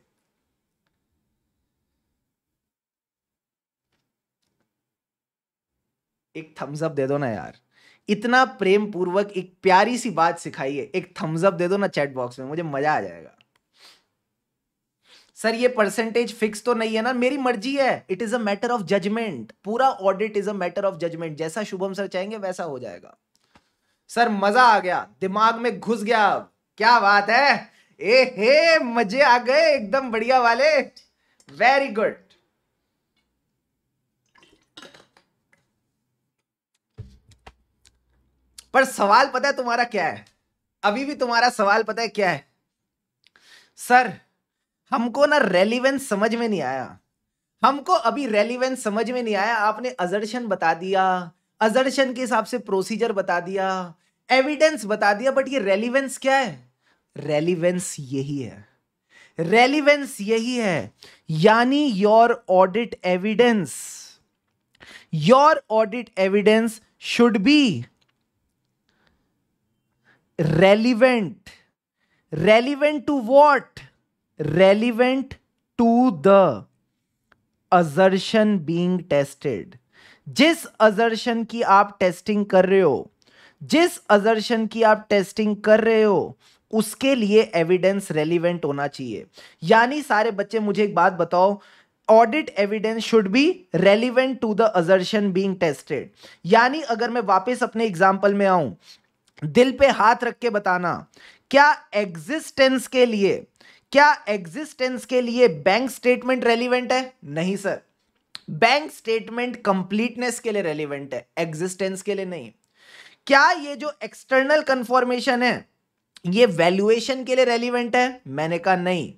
A: एक थम्स अप दे दो ना यार इतना प्रेम पूर्वक एक प्यारी सी बात सिखाई है एक थम्स अप दे दो ना चैट बॉक्स में मुझे मजा आ जाएगा सर ये परसेंटेज फिक्स तो नहीं है ना मेरी मर्जी है it is a matter of judgement पूरा audit is a matter of judgement जैसा शुभम सर चाहेंगे वैसा हो जाएगा सर मजा आ गया दिमाग में घुस गया क्या बात है ए हे मजे आ गए एकदम बढ़िया वाले वेरी गुड पर सवाल पता है तुम्हारा क्या है अभी भी तुम्हारा सवाल पता है क्या है सर हमको ना रेलिवेंस समझ में नहीं आया हमको अभी रेलिवेंस समझ में नहीं आया आपने अजर्शन बता दिया अजर्शन के हिसाब से प्रोसीजर बता दिया एविडेंस बता दिया बट ये रेलिवेंस क्या है रेलिवेंस यही है रेलिवेंस यही है यानी your audit evidence your audit evidence should be relevant relevant to what relevant to the assertion being tested जिस assertion की आप टेस्टिंग कर रहे हो जिस assertion की आप टेस्टिंग कर रहे हो उसके लिए एविडेंस रेलिवेंट होना चाहिए यानी सारे बच्चे मुझे एक बात बताओ audit evidence should be relevant to the assertion being tested यानी अगर मैं वापस अपने एग्जाम्पल में आऊं दिल पे हाथ रख के बताना क्या एग्जिस्टेंस के लिए क्या एग्जिस्टेंस के लिए बैंक स्टेटमेंट रेलिवेंट है नहीं सर बैंक स्टेटमेंट कंप्लीटनेस के लिए रेलिवेंट है एग्जिस्टेंस के लिए नहीं क्या ये जो एक्सटर्नल कंफर्मेशन है ये वैल्यूएशन के लिए रेलिवेंट है मैंने कहा नहीं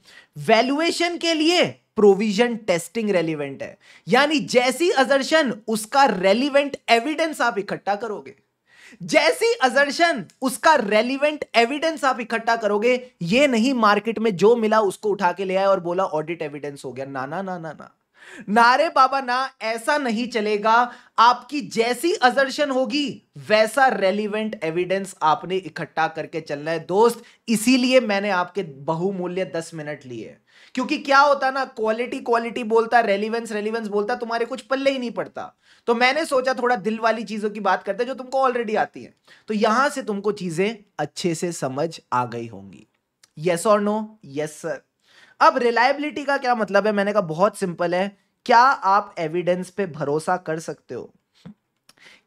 A: वैल्यूएशन के लिए प्रोविजन टेस्टिंग रेलिवेंट है यानी जैसी अजर्शन उसका रेलिवेंट एविडेंस आप इकट्ठा करोगे जैसी अजर्शन उसका रेलिवेंट एविडेंस आप इकट्ठा करोगे ये नहीं मार्केट में जो मिला उसको उठा के ले आए और बोला ऑडिट एविडेंस हो गया ना ना ना ना ना नारे बाबा ना ऐसा नहीं चलेगा आपकी जैसी अजर्शन होगी वैसा रेलिवेंट एविडेंस आपने इकट्ठा करके चलना है दोस्त इसीलिए मैंने आपके बहुमूल्य दस मिनट लिए क्योंकि क्या होता ना क्वालिटी क्वालिटी बोलता रेलिवेंस रेलिवेंस बोलता तुम्हारे कुछ पल्ले ही नहीं पड़ता तो मैंने सोचा थोड़ा दिल वाली चीजों की बात करते जो तुमको ऑलरेडी आती है तो यहां से तुमको चीजें अच्छे से समझ आ गई होंगी यस और नो यस सर अब रिलायबिलिटी का क्या मतलब है मैंने कहा बहुत सिंपल है क्या आप एविडेंस पे भरोसा कर सकते हो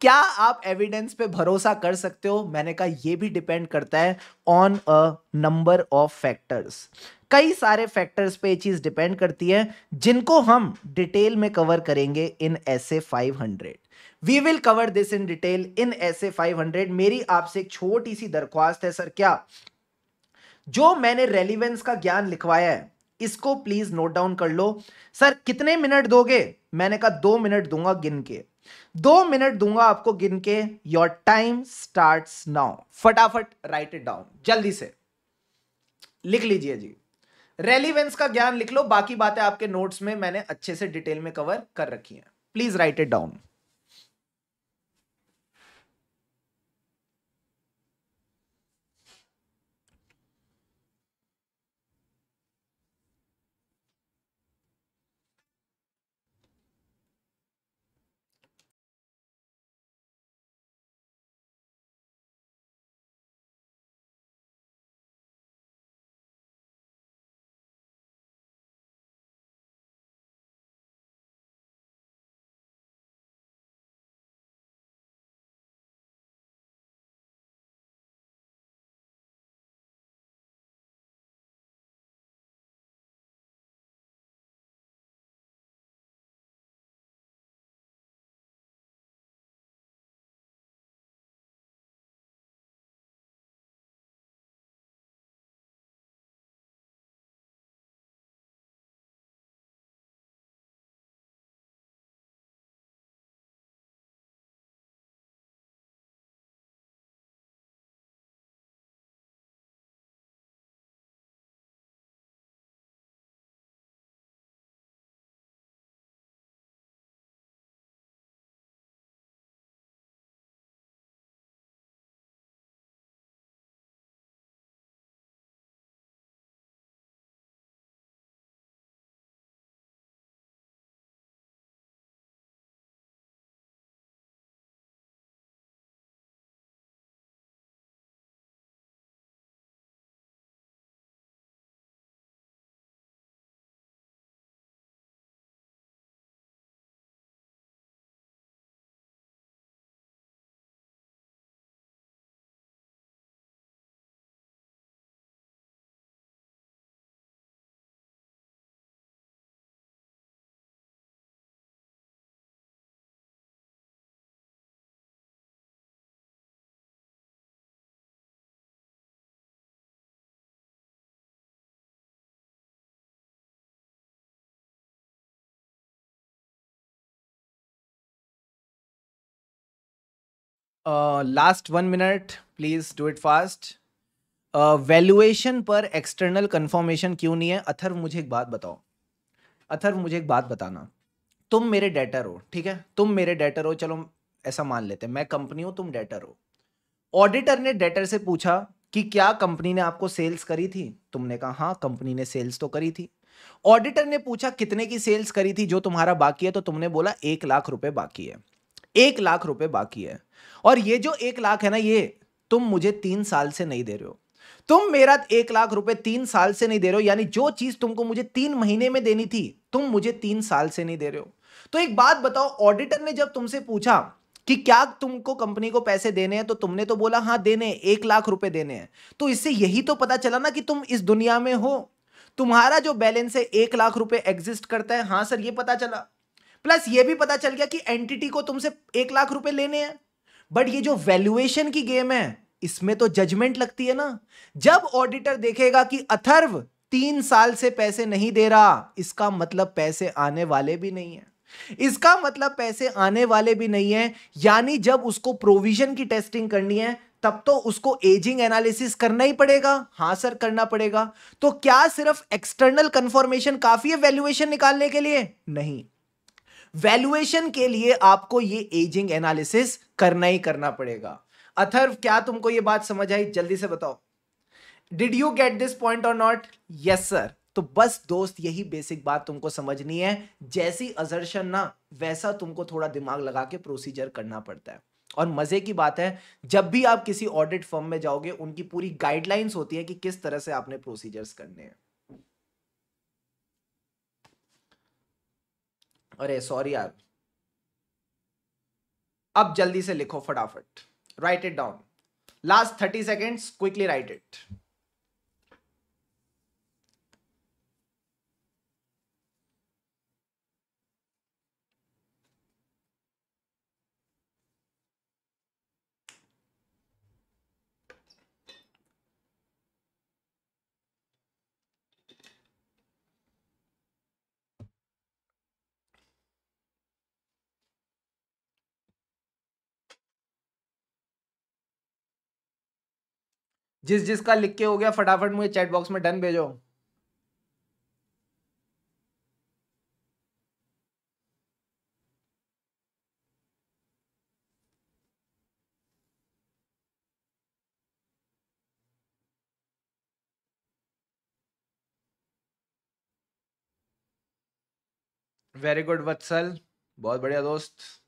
A: क्या आप एविडेंस पे भरोसा कर सकते हो मैंने कहा यह भी डिपेंड करता है on a number of factors कई सारे फैक्टर्स पे ये चीज़ डिपेंड करती है जिनको हम डिटेल में कवर करेंगे in S A five hundred we will cover this in detail in S A five hundred मेरी आपसे एक छोटी सी दरख्वास्त है सर क्या जो मैंने रेलिवेंस का ज्ञान लिखवाया है इसको प्लीज नोट डाउन कर लो सर कितने मिनट दोगे मैंने कहा दो मिनट दूंगा गिन के दो मिनट दूंगा आपको गिन के योर टाइम स्टार्ट नाउ फटाफट राइट इट डाउन जल्दी से लिख लीजिए जी रेलिवेंस का ज्ञान लिख लो बाकी बातें आपके नोट्स में मैंने अच्छे से डिटेल में कवर कर रखी हैं please write it down last one minute please do it fast valuation पर एक्सटर्नल कंफर्मेशन क्यों नहीं है अथर्व मुझे एक बात बताओ अथर्व मुझे एक बात बताना तुम मेरे डेटर हो ठीक है तुम मेरे डेटर हो चलो ऐसा मान लेते हैं मैं कंपनी हूं तुम डेटर हो ऑडिटर ने डेटर से पूछा कि क्या कंपनी ने आपको सेल्स करी थी तुमने कहा हाँ कंपनी ने सेल्स तो करी थी ऑडिटर ने पूछा कितने की सेल्स करी थी जो तुम्हारा बाकी है तो तुमने बोला एक लाख रुपए बाकी है एक लाख रुपए बाकी है और ये जो एक लाख है ना ये तुम मुझे तीन साल से नहीं दे रहे हो तुम मेरा एक लाख रुपए तीन साल से नहीं दे रहे हो यानी जो चीज तुमको मुझे तीन महीने में देनी थी तुम मुझे तीन साल से नहीं दे रहे हो तो एक बात बताओ ऑडिटर ने जब तुमसे पूछा कि क्या तुमको कंपनी को पैसे देने हैं तो तुमने तो बोला हाँ देने एक लाख रुपए देने हैं तो इससे यही तो पता चला ना कि तुम इस दुनिया में हो तुम्हारा जो बैलेंस है एक लाख रुपए एग्जिस्ट करता है हाँ सर ये पता चला प्लस ये भी पता चल गया कि एंटिटी को तुमसे एक लाख रुपए लेने हैं बट ये जो वैल्यूएशन की गेम है इसमें तो जजमेंट लगती है ना जब ऑडिटर देखेगा कि अथर्व तीन साल से पैसे नहीं दे रहा इसका मतलब पैसे आने वाले भी नहीं है इसका मतलब पैसे आने वाले भी नहीं है यानी जब उसको प्रोविजन की टेस्टिंग करनी है तब तो उसको एजिंग एनालिसिस करना ही पड़ेगा हाँ सर करना पड़ेगा तो क्या सिर्फ एक्सटर्नल कंफर्मेशन काफी है वैल्यूएशन निकालने के लिए नहीं वैल्यूएशन के लिए आपको ये एजिंग एनालिसिस करना ही करना पड़ेगा अथर्व क्या तुमको ये बात समझ आई जल्दी से बताओ did you get this point और नॉट यस सर तो बस दोस्त यही बेसिक बात तुमको समझनी है जैसी अजर्शन ना वैसा तुमको थोड़ा दिमाग लगा के प्रोसीजर करना पड़ता है और मजे की बात है जब भी आप किसी ऑडिट फर्म में जाओगे उनकी पूरी गाइडलाइंस होती है कि किस तरह से आपने प्रोसीजर्स करने हैं अरे सॉरी यार अब जल्दी से लिखो फटाफट write it down last thirty seconds quickly write it जिस जिसका लिख के हो गया फटाफट मुझे चैट बॉक्स में डन भेजो वेरी गुड वत्सल बहुत बढ़िया दोस्त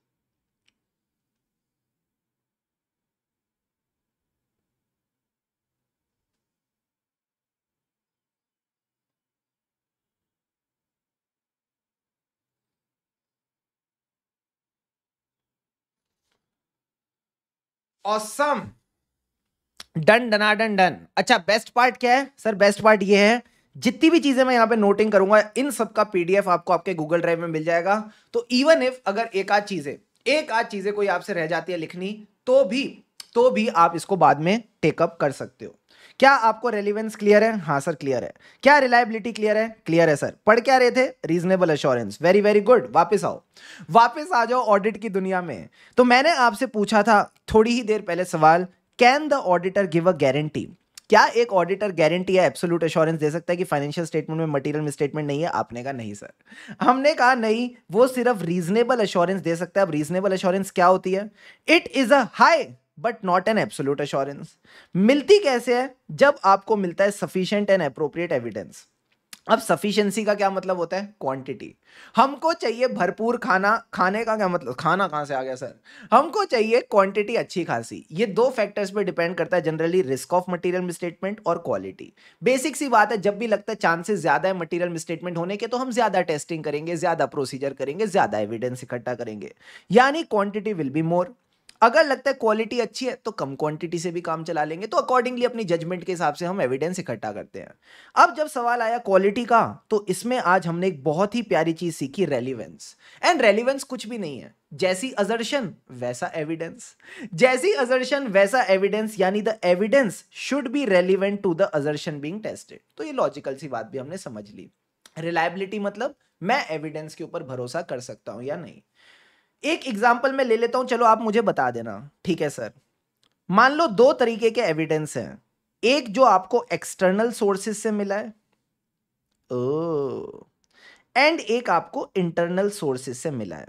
A: ऑसम डन डना डन डन अच्छा बेस्ट पार्ट क्या है सर बेस्ट पार्ट ये है जितनी भी चीज़ें मैं यहाँ पे नोटिंग करूंगा इन सब का पीडीएफ आपको आपके गूगल ड्राइव में मिल जाएगा तो इवन इफ अगर एक आध चीज़ें एक आध चीज़ें कोई आपसे रह जाती है लिखनी तो भी तो भी आप इसको बाद में टेकअप कर सकते हो क्या आपको रेलिवेंस क्लियर है हाँ सर क्लियर है क्या रिलायबिलिटी क्लियर है क्लियर है सर पढ़ क्या रहे थे reasonable assurance very very good वापस आओ वापस आ जाओ ऑडिट की दुनिया में तो मैंने आपसे पूछा था थोड़ी ही देर पहले सवाल can the auditor give a guarantee क्या एक ऑडिटर गारंटी है एब्सोल्यूट अश्योरेंस दे सकता है कि फाइनेंशियल स्टेटमेंट में मटेरियल मिसस्टेटमेंट नहीं है आपने कहा नहीं सर हमने कहा नहीं वो सिर्फ रीजनेबल अश्योरेंस दे सकता है अब रीजनेबल अश्योरेंस क्या होती है it is a high but not an absolute assurance मिलती कैसे है जब आपको मिलता है सफिशियंट एंड अप्रोप्रिएट एविडेंस अब सफिशियंसी का क्या मतलब होता है क्वांटिटी हमको चाहिए भरपूर खाना खाने का क्या मतलब खाना कहाँ से आ गया सर हमको चाहिए क्वांटिटी अच्छी खासी ये दो फैक्टर्स पे डिपेंड करता है generally risk of material misstatement और क्वालिटी बेसिक सी बात है जब भी लगता है चांसेस ज़्यादा है मटेरियल मिसस्टेटमेंट होने के तो हम ज़्यादा टेस्टिंग करेंगे ज़्यादा प्रोसीजर करेंगे ज़्यादा एविडेंस इकट्ठा करेंगे यानी क्वांटिटी विल बी मोर अगर लगता है क्वालिटी अच्छी है तो कम क्वांटिटी से भी काम चला लेंगे तो अकॉर्डिंगली अपनी जजमेंट के हिसाब से हम एविडेंस इकट्ठा करते हैं अब जब सवाल आया क्वालिटी का तो इसमें आज हमने एक बहुत ही प्यारी चीज सीखी रेलिवेंस एंड रेलिवेंस कुछ भी नहीं है जैसी अजर्शन वैसा एविडेंस जैसी अजर्शन वैसा एविडेंस यानी the evidence should be relevant to the assertion being tested तो ये लॉजिकल सी बात भी हमने समझ ली रिलायबिलिटी मतलब मैं एविडेंस के ऊपर भरोसा कर सकता हूं या नहीं एक एग्जाम्पल मैं ले लेता हूं चलो आप मुझे बता देना ठीक है सर मान लो दो तरीके के एविडेंस हैं एक जो आपको एक्सटर्नल सोर्सेस से मिला है एंड एक आपको इंटरनल सोर्सेस से मिला है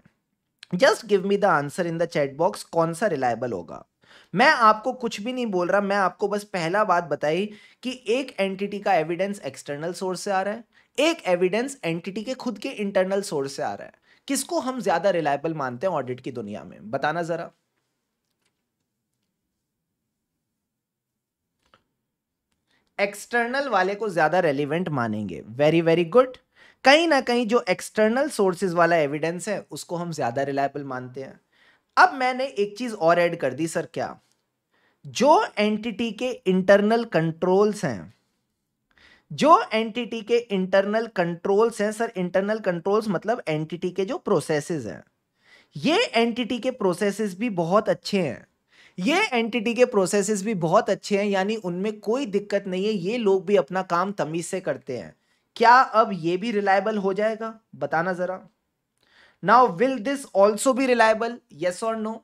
A: just give me the answer in the chat box कौन सा रिलायबल होगा मैं आपको कुछ भी नहीं बोल रहा मैं आपको बस पहला बात बताई कि एक एंटिटी का एविडेंस एक्सटर्नल सोर्स से आ रहा है एक एविडेंस एंटिटी के खुद के इंटरनल सोर्स से आ रहा है किसको हम ज्यादा रिलायबल मानते हैं ऑडिट की दुनिया में बताना जरा एक्सटर्नल वाले को ज्यादा रेलिवेंट मानेंगे वेरी वेरी गुड कहीं ना कहीं जो एक्सटर्नल सोर्सेज वाला एविडेंस है उसको हम ज्यादा रिलायबल मानते हैं अब मैंने एक चीज और ऐड कर दी सर क्या जो एंटिटी के इंटरनल कंट्रोल्स हैं जो एंटिटी के इंटरनल कंट्रोल्स हैं सर इंटरनल कंट्रोल्स मतलब एंटिटी के जो प्रोसेसेस हैं ये एंटिटी के प्रोसेसेस भी बहुत अच्छे हैं ये एंटिटी के प्रोसेसेस भी बहुत अच्छे हैं यानी उनमें कोई दिक्कत नहीं है ये लोग भी अपना काम तमीज से करते हैं क्या अब ये भी रिलायबल हो जाएगा बताना जरा नाउ विल दिस ऑल्सो भी रिलायबल यस और नो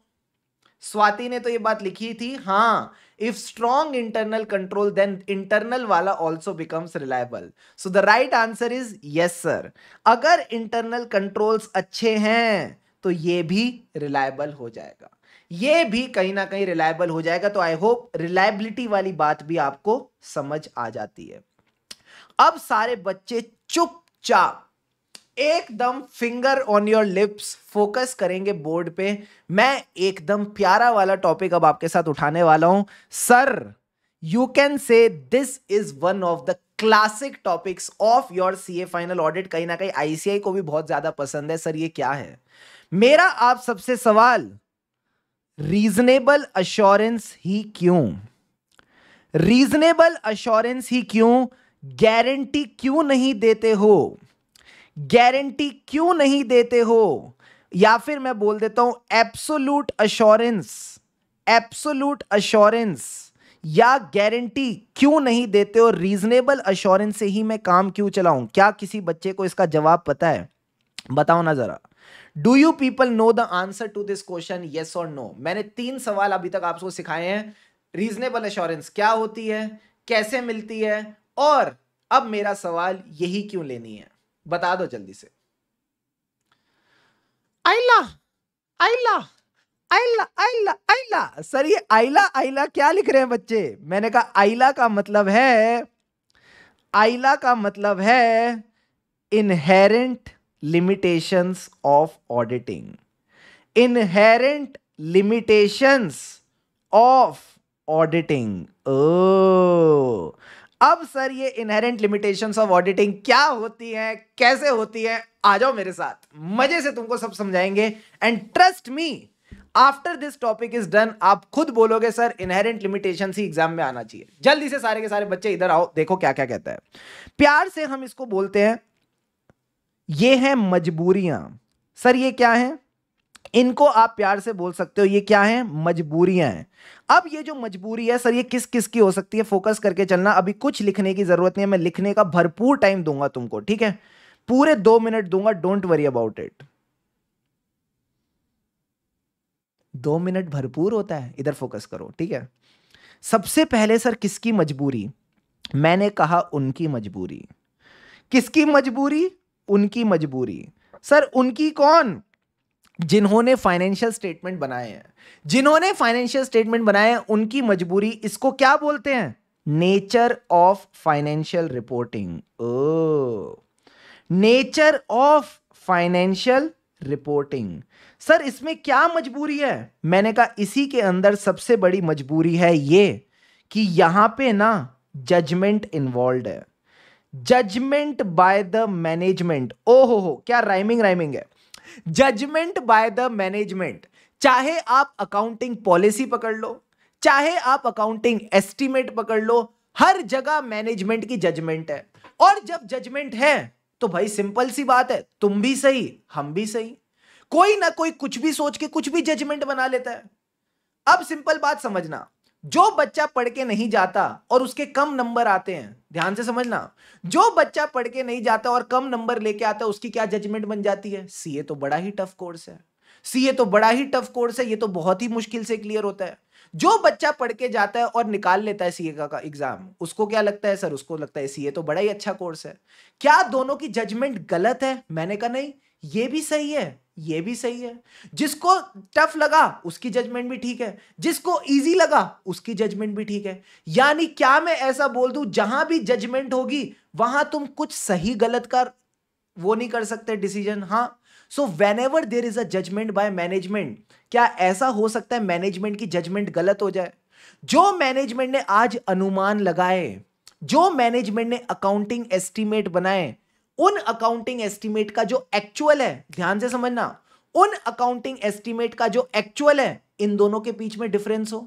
A: स्वाति ने तो ये बात लिखी थी हाँ If strong internal control, then internal wala also becomes reliable. So the right answer is yes sir. agar internal controls acche hain to ye bhi reliable ho jayega ये भी कहीं ना कहीं रिलायबल हो जाएगा तो आई होप रिलायबिलिटी वाली बात भी आपको समझ आ जाती है अब सारे बच्चे चुपचाप एकदम finger on your lips focus करेंगे बोर्ड पे मैं एकदम प्यारा वाला टॉपिक अब आपके साथ उठाने वाला हूं sir you can say this is one of the classic topics of your CA final audit कहीं ना कहीं आईसीआई को भी बहुत ज्यादा पसंद है सर ये क्या है मेरा आप सबसे सवाल रीजनेबल अश्योरेंस ही क्यों रीजनेबल अश्योरेंस ही क्यों गारंटी क्यों नहीं देते हो गारंटी क्यों नहीं देते हो या फिर मैं बोल देता हूं एप्सोल्यूट अश्योरेंस एप्सोलूट अश्योरेंस या गारंटी क्यों नहीं देते हो रीजनेबल अश्योरेंस से ही मैं काम क्यों चलाऊं क्या किसी बच्चे को इसका जवाब पता है बताओ ना जरा do you people know the answer to this question yes or no मैंने तीन सवाल अभी तक आपको सिखाए हैं रीजनेबल अश्योरेंस क्या होती है कैसे मिलती है और अब मेरा सवाल यही क्यों लेनी है बता दो जल्दी से आइला आइला आइला आइला आइला सर ये आइला आइला क्या लिख रहे हैं बच्चे मैंने कहा आइला का मतलब है आइला का मतलब है inherent limitations of auditing inherent limitations of auditing ओ अब सर ये इनहेरेंट लिमिटेशंस ऑफ ऑडिटिंग क्या होती हैं कैसे होती हैं आ जाओ मेरे साथ मजे से तुमको सब समझाएंगे and trust me after this topic is done आप खुद बोलोगे सर इनहेरेंट लिमिटेशन ही एग्जाम में आना चाहिए जल्दी से सारे के सारे बच्चे इधर आओ देखो क्या क्या कहता है प्यार से हम इसको बोलते हैं ये है मजबूरियां सर ये क्या है इनको आप प्यार से बोल सकते हो ये क्या है मजबूरियां हैं अब ये जो मजबूरी है सर ये किस किस की हो सकती है फोकस करके चलना अभी कुछ लिखने की जरूरत नहीं है मैं लिखने का भरपूर टाइम दूंगा तुमको ठीक है पूरे दो मिनट दूंगा डोंट वरी अबाउट इट दो मिनट भरपूर होता है इधर फोकस करो ठीक है सबसे पहले सर किसकी मजबूरी मैंने कहा उनकी मजबूरी किसकी मजबूरी उनकी मजबूरी सर उनकी कौन जिन्होंने फाइनेंशियल स्टेटमेंट बनाए हैं जिन्होंने फाइनेंशियल स्टेटमेंट बनाए हैं उनकी मजबूरी इसको क्या बोलते हैं नेचर ऑफ फाइनेंशियल रिपोर्टिंग ओ nature of financial reporting sir इसमें क्या मजबूरी है मैंने कहा इसी के अंदर सबसे बड़ी मजबूरी है ये कि यहां पे ना जजमेंट इन्वॉल्व है जजमेंट बाय द मैनेजमेंट ओ हो हो क्या राइमिंग राइमिंग है जजमेंट बाय द मैनेजमेंट चाहे आप अकाउंटिंग पॉलिसी पकड़ लो चाहे आप अकाउंटिंग एस्टिमेट पकड़ लो हर जगह मैनेजमेंट की जजमेंट है और जब जजमेंट है तो भाई सिंपल सी बात है तुम भी सही हम भी सही कोई ना कोई कुछ भी सोच के कुछ भी जजमेंट बना लेता है अब सिंपल बात समझना जो बच्चा पढ़ के नहीं जाता और उसके कम नंबर आते हैं ध्यान से समझना जो बच्चा पढ़ के नहीं जाता और कम नंबर लेके आता है उसकी क्या जजमेंट बन जाती है सीए तो बड़ा ही टफ कोर्स है सीए तो बड़ा ही टफ कोर्स है ये तो बहुत ही मुश्किल से क्लियर होता है जो बच्चा पढ़ के जाता है और निकाल लेता है सीए का, का एग्जाम उसको क्या लगता है सर उसको लगता है सीए तो बड़ा ही अच्छा कोर्स है क्या दोनों की जजमेंट गलत है मैंने कहा नहीं ये भी सही है ये भी सही है जिसको टफ लगा उसकी जजमेंट भी ठीक है जिसको इजी लगा उसकी जजमेंट भी ठीक है यानी क्या मैं ऐसा बोल दूं जहां भी जजमेंट होगी वहां तुम कुछ सही गलत कर वो नहीं कर सकते डिसीजन हाँ so whenever there is a judgement by management क्या ऐसा हो सकता है मैनेजमेंट की जजमेंट गलत हो जाए जो मैनेजमेंट ने आज अनुमान लगाए जो मैनेजमेंट ने अकाउंटिंग एस्टिमेट बनाए उन अकाउंटिंग एस्टिमेट का जो एक्चुअल है ध्यान से समझना उन अकाउंटिंग एस्टिमेट का जो एक्चुअल है इन दोनों के बीच में डिफरेंस हो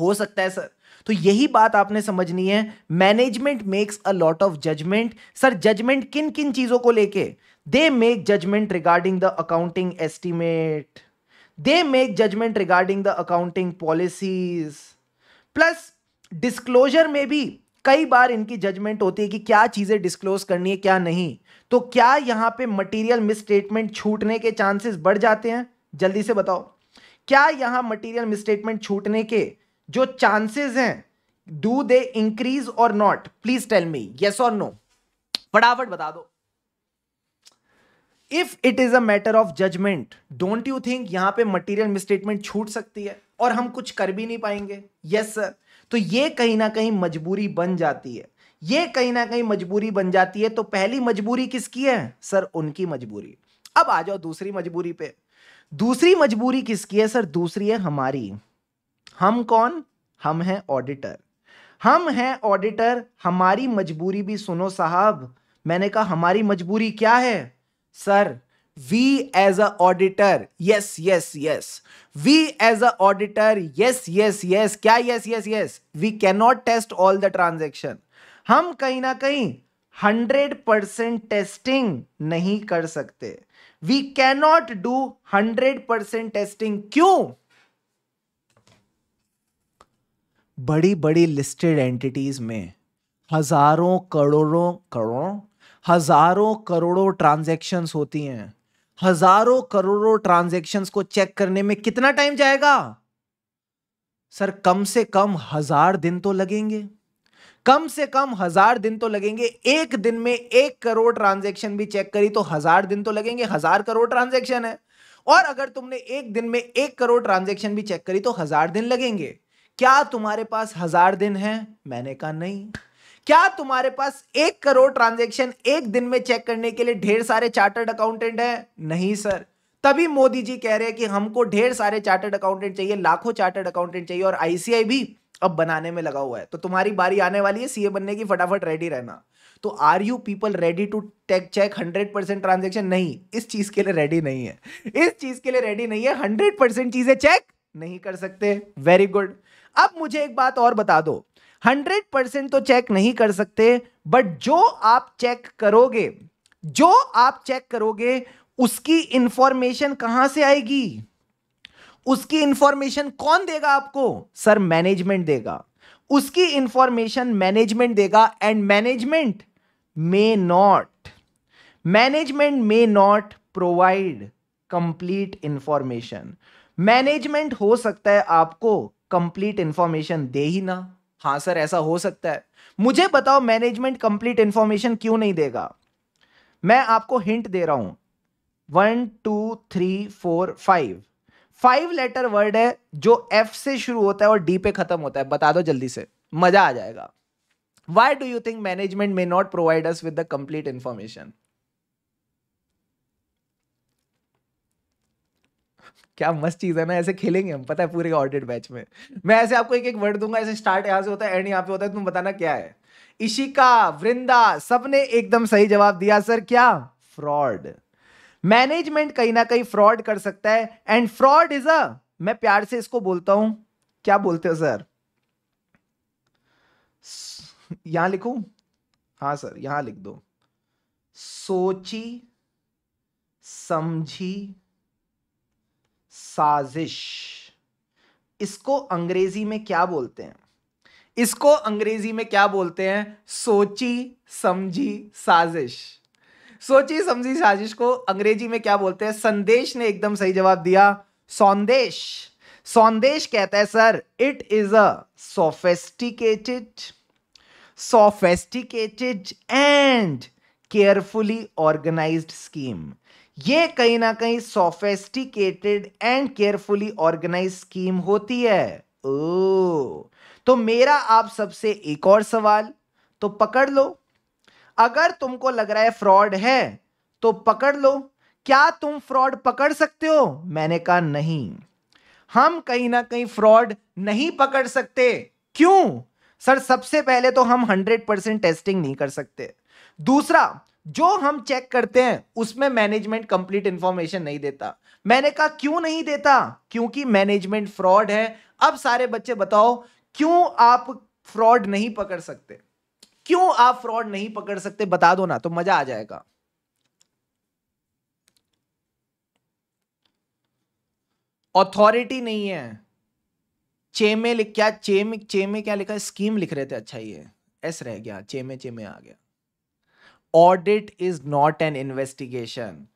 A: हो सकता है सर तो यही बात आपने समझनी है management makes a lot of judgement sir judgement किन किन चीजों को लेके they make judgement regarding the accounting estimate they make judgement regarding the accounting policies plus disclosure में भी कई बार इनकी जजमेंट होती है कि क्या चीजें डिस्क्लोज करनी है क्या नहीं तो क्या यहां पे मटेरियल मिसस्टेटमेंट छूटने के चांसेस बढ़ जाते हैं जल्दी से बताओ क्या यहां मटेरियल मिसस्टेटमेंट छूटने के जो चांसेस हैं do they increase or not please tell me yes और नो फटाफट बता दो if it is a matter of judgement don't you think यहां पे मटेरियल मिसस्टेटमेंट छूट सकती है और हम कुछ कर भी नहीं पाएंगे यस yes, सर तो ये कहीं ना कहीं मजबूरी बन जाती है ये कहीं ना कहीं मजबूरी बन जाती है तो पहली मजबूरी किसकी है सर उनकी मजबूरी अब आ जाओ दूसरी मजबूरी पे दूसरी मजबूरी किसकी है सर दूसरी है हमारी हम कौन हम हैं ऑडिटर हम हैं ऑडिटर हमारी मजबूरी भी सुनो साहब मैंने कहा हमारी मजबूरी क्या है sir we as a auditor yes yes yes we as a auditor yes yes yes क्या yes yes yes we cannot test all the transaction हम कहीं ना कहीं हंड्रेड परसेंट टेस्टिंग नहीं कर सकते we cannot do hundred percent testing क्यों बड़ी बड़ी लिस्टेड एंटिटीज में हजारों करोड़ों करोड़ों हजारों करोड़ों ट्रांजेक्शन होती हैं हजारों करोड़ों ट्रांजेक्शन को चेक करने में कितना टाइम जाएगा सर कम से कम हजार दिन तो लगेंगे कम से कम हजार दिन तो लगेंगे एक दिन में एक करोड़ ट्रांजेक्शन भी चेक करी तो हजार दिन तो लगेंगे हजार करोड़ ट्रांजेक्शन है और अगर तुमने एक दिन में एक करोड़ ट्रांजेक्शन भी चेक करी तो हजार दिन लगेंगे क्या तुम्हारे पास हजार दिन है मैंने कहा नहीं क्या तुम्हारे पास एक करोड़ ट्रांजेक्शन एक दिन में चेक करने के लिए ढेर सारे चार्टर्ड अकाउंटेंट है नहीं सर तभी मोदी जी कह रहे हैं कि हमको ढेर सारे चार्टर्ड अकाउंटेंट चाहिए लाखों चार्टर्ड अकाउंटेंट चाहिए और आईसीआई भी अब बनाने में लगा हुआ है तो तुम्हारी बारी आने वाली है सीए बनने की फटाफट रेडी रहना तो are you people ready to take check hundred percent transaction नहीं इस चीज के लिए रेडी नहीं है इस चीज के लिए रेडी नहीं है हंड्रेड परसेंट चीजें चेक नहीं कर सकते वेरी गुड अब मुझे एक बात और बता दो हंड्रेड परसेंट तो चेक नहीं कर सकते बट जो आप चेक करोगे जो आप चेक करोगे उसकी इंफॉर्मेशन कहां से आएगी उसकी इंफॉर्मेशन कौन देगा आपको सर मैनेजमेंट देगा उसकी इंफॉर्मेशन मैनेजमेंट देगा and management may not management may not provide complete information management हो सकता है आपको कंप्लीट इंफॉर्मेशन दे ही ना हां सर ऐसा हो सकता है मुझे बताओ मैनेजमेंट कंप्लीट इंफॉर्मेशन क्यों नहीं देगा मैं आपको हिंट दे रहा हूं one two three four five five letter word है जो एफ से शुरू होता है और डी पे खत्म होता है बता दो जल्दी से मजा आ जाएगा why do you think management may not provide us with the complete information क्या मस्त चीज है ना ऐसे खेलेंगे हम पता है पूरे ऑडिट बैच में मैं ऐसे आपको एक एक वर्ड दूंगा ऐसे स्टार्ट यहां से होता है एंड यहां पे होता है तुम बताना क्या है इशिका वृंदा सबने एकदम सही जवाब दिया सर क्या फ्रॉड मैनेजमेंट कहीं ना कहीं फ्रॉड कर सकता है एंड फ्रॉड इज अ मैं प्यार से इसको बोलता हूं क्या बोलते हो सर यहां लिखू हाँ सर यहां लिख दो सोची समझी साजिश इसको अंग्रेजी में क्या बोलते हैं इसको अंग्रेजी में क्या बोलते हैं सोची समझी साजिश सोची समझी साजिश को अंग्रेजी में क्या बोलते हैं संदेश ने एकदम सही जवाब दिया सौंदेश सौंदेश कहता है sir it is a sophisticated sophisticated and carefully organize scheme ये कहीं ना कहीं sophisticated and carefully organize scheme होती है ओ तो मेरा आप सबसे एक और सवाल तो पकड़ लो अगर तुमको लग रहा है फ्रॉड है तो पकड़ लो क्या तुम फ्रॉड पकड़ सकते हो मैंने कहा नहीं हम कहीं ना कहीं फ्रॉड नहीं पकड़ सकते क्यों सर सबसे पहले तो हम 100 परसेंट टेस्टिंग नहीं कर सकते दूसरा जो हम चेक करते हैं उसमें मैनेजमेंट कंप्लीट इंफॉर्मेशन नहीं देता मैंने कहा क्यों नहीं देता क्योंकि मैनेजमेंट फ्रॉड है अब सारे बच्चे बताओ क्यों आप फ्रॉड नहीं पकड़ सकते क्यों आप फ्रॉड नहीं पकड़ सकते बता दो ना तो मजा आ जाएगा अथॉरिटी नहीं है चेमे लिख क्या चेमे चेमे क्या लिखा स्कीम लिख रहे थे अच्छा ये एस रह गया चेमे चेमे आ गया audit is not an investigation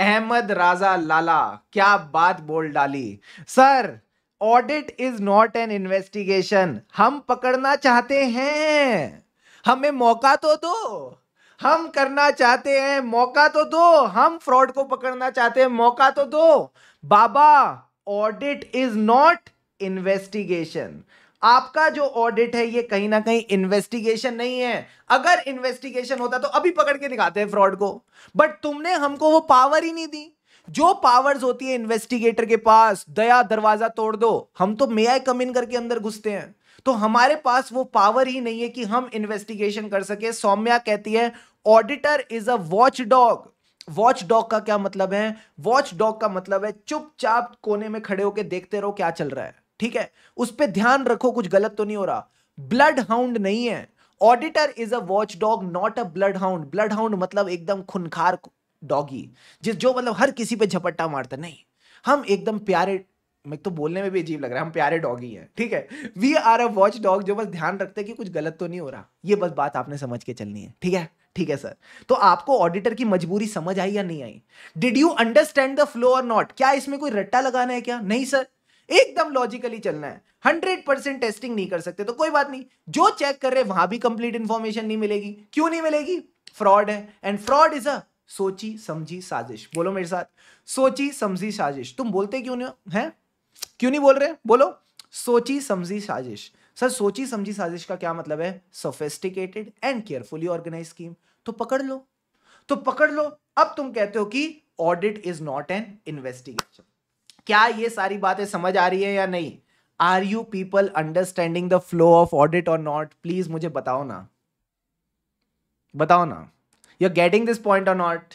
A: Ahmad Raja लाला क्या बात बोल डाली sir audit is not an investigation हम पकड़ना चाहते हैं हमें मौका तो दो हम करना चाहते हैं मौका तो दो हम फ्रॉड को पकड़ना चाहते हैं मौका तो दो बाबा ऑडिट इज नॉट इन्वेस्टिगेशन आपका जो ऑडिट है ये कहीं ना कहीं इन्वेस्टिगेशन नहीं है अगर इन्वेस्टिगेशन होता तो अभी पकड़ के दिखाते हैं फ्रॉड को बट तुमने हमको वो पावर ही नहीं दी जो पावर्स होती है इन्वेस्टिगेटर के पास दया दरवाजा तोड़ दो हम तो मे आई कम इन करके अंदर घुसते हैं तो हमारे पास वो पावर ही नहीं है कि हम इन्वेस्टिगेशन कर सके सौम्या कहती है auditor is a watch dog watch dog का क्या मतलब है वॉच डॉग का मतलब है चुपचाप कोने में खड़े होकर देखते रहो क्या चल रहा है ठीक है उस पर ध्यान रखो कुछ गलत तो नहीं हो रहा ब्लड हाउंड नहीं है auditor is a watch dog not a blood hound blood hound मतलब एकदम खुनखार डॉगी जिस जो मतलब हर किसी पे झपट्टा मारता नहीं हम एकदम प्यारे मैं तो बोलने में भी अजीब लग रहा है हम प्यारे डॉग ही हैं ठीक है we are a watch dog जो बस ध्यान रखते हैं कि कुछ गलत तो नहीं हो रहा ये बस बात आपने समझ के चलनी है ठीक है ठीक है सर तो आपको ऑडिटर की मजबूरी समझ आई या नहीं आई did you understand the flow और नॉट क्या इसमें कोई रट्टा लगाना है क्या नहीं सर एकदम लॉजिकली चलना है हंड्रेड परसेंट टेस्टिंग नहीं कर सकते तो कोई बात नहीं जो चेक कर रहे वहां भी कंप्लीट इंफॉर्मेशन नहीं मिलेगी क्यों नहीं मिलेगी फ्रॉड है एंड फ्रॉड इज अ सोची समझी साजिश बोलो मेरे साथ सोची समझी साजिश तुम बोलते क्यों नहीं हो है क्यों नहीं बोल रहे बोलो सोची समझी साजिश सर सोची समझी साजिश का क्या मतलब है sophisticated and carefully organize scheme तो पकड़ लो तो पकड़ लो अब तुम कहते हो कि audit is not an investigation क्या ये सारी बातें समझ आ रही है या नहीं are you people understanding the flow of audit और नॉट प्लीज मुझे बताओ ना बताओ ना you are getting this point और not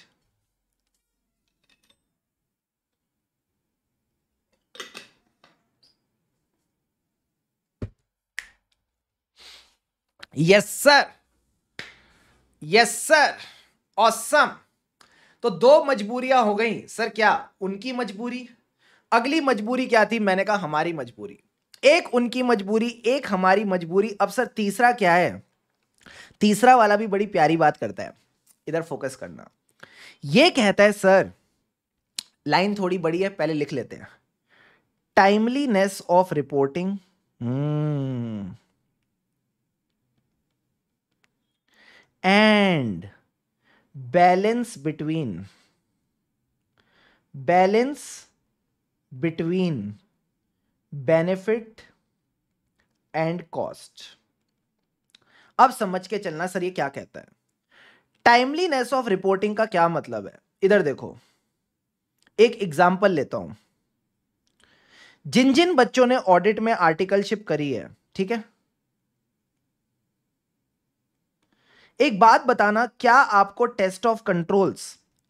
A: yes sir yes sir awesome तो दो मजबूरियां हो गई सर क्या उनकी मजबूरी अगली मजबूरी क्या थी मैंने कहा हमारी मजबूरी एक उनकी मजबूरी एक हमारी मजबूरी अब सर तीसरा क्या है तीसरा वाला भी बड़ी प्यारी बात करता है इधर फोकस करना ये कहता है सर लाइन थोड़ी बड़ी है पहले लिख लेते हैं timeliness of reporting and balance between balance between benefit and cost अब समझ के चलना सर ये क्या कहता है टाइमलीनेस ऑफ रिपोर्टिंग का क्या मतलब है इधर देखो एक एग्जाम्पल लेता हूं जिन जिन बच्चों ने ऑडिट में आर्टिकलशिप करी है ठीक है एक बात बताना क्या आपको test of controls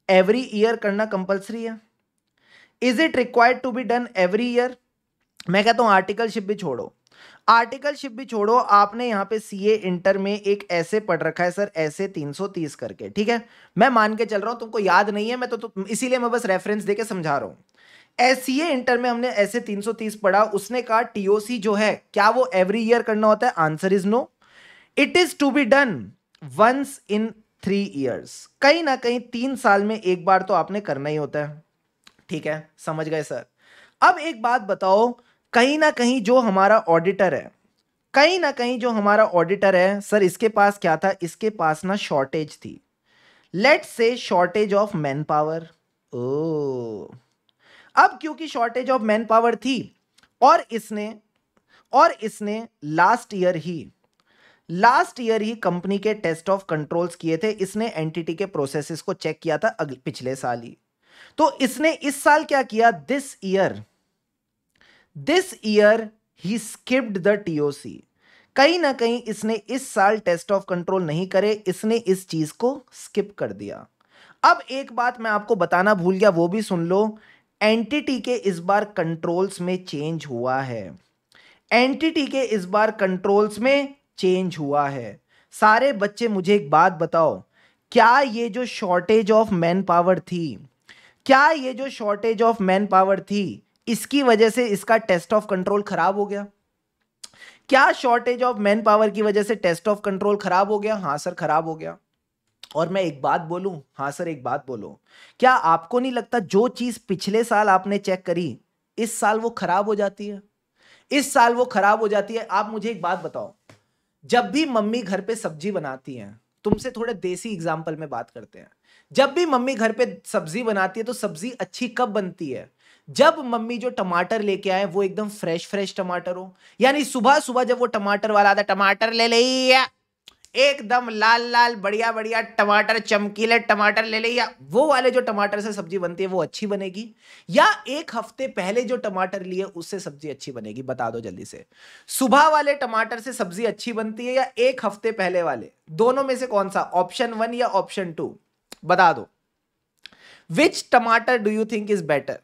A: every year करना कंपलसरी है is it required to be done every year मैं कहता हूं आर्टिकलशिप भी छोड़ो आर्टिकलशिप भी छोड़ो आपने यहां पे सीए इंटर में एक ऐसे पढ़ रखा है सर ऐसे 330 करके ठीक है मैं मान के चल रहा हूं तुमको याद नहीं है मैं तो, तो इसीलिए मैं बस रेफरेंस देके समझा रहा हूं सीए इंटर में हमने ऐसे 330 पढ़ा उसने कहा टीओसी जो है क्या वो एवरी ईयर करना होता है answer is no it is to be done once in three years कहीं ना कहीं तीन साल में एक बार तो आपने करना ही होता है ठीक है समझ गए सर अब एक बात बताओ कहीं ना कहीं जो हमारा ऑडिटर है कहीं ना कहीं जो हमारा ऑडिटर है सर इसके पास क्या था इसके पास ना शॉर्टेज थी लेट से शॉर्टेज ऑफ मैन पावर ओ अब क्योंकि शॉर्टेज ऑफ मैन पावर थी और इसने और इसने लास्ट ईयर ही लास्ट ईयर ही कंपनी के टेस्ट ऑफ कंट्रोल्स किए थे इसने एंटिटी के प्रोसेसेस को चेक किया था अगले पिछले साल ही तो इसने इस साल क्या किया दिस ईयर दिस ईयर ही स्किप्ड द टीओसी कहीं ना कहीं इसने इस साल टेस्ट ऑफ कंट्रोल नहीं करे इसने इस चीज को स्किप कर दिया अब एक बात मैं आपको बताना भूल गया वो भी सुन लो एंटिटी के इस बार कंट्रोल्स में चेंज हुआ है एंटिटी के इस बार कंट्रोल्स में चेंज हुआ है सारे बच्चे मुझे एक बात बताओ क्या ये जो शॉर्टेज ऑफ मैन पावर थी क्या ये जो शॉर्टेज ऑफ मैन पावर थी इसकी वजह से इसका टेस्ट ऑफ कंट्रोल खराब हो गया क्या शॉर्टेज ऑफ मैन पावर की वजह से टेस्ट ऑफ कंट्रोल खराब हो गया हाँ सर खराब हो गया और मैं एक बात बोलू हाँ सर एक बात बोलो क्या आपको नहीं लगता जो चीज पिछले साल आपने चेक करी इस साल वो खराब हो जाती है इस साल वो खराब हो जाती है आप मुझे एक बात बताओ जब भी मम्मी घर पे सब्जी बनाती हैं तुमसे थोड़े देसी एग्जाम्पल में बात करते हैं जब भी मम्मी घर पे सब्जी बनाती है तो सब्जी अच्छी कब बनती है जब मम्मी जो टमाटर लेके आए वो एकदम फ्रेश फ्रेश टमाटर हो यानी सुबह सुबह जब वो टमाटर वाला आता टमाटर ले लिया एकदम लाल लाल बढ़िया बढ़िया टमाटर चमकीले टमाटर ले ले या वो वाले जो टमाटर से सब्जी बनती है वो अच्छी बनेगी या एक हफ्ते पहले जो टमाटर लिए उससे सब्जी अच्छी बनेगी बता दो जल्दी से सुबह वाले टमाटर से सब्जी अच्छी बनती है या एक हफ्ते पहले वाले दोनों में से कौन सा ऑप्शन वन या ऑप्शन टू बता दो विच टमाटर do you think is better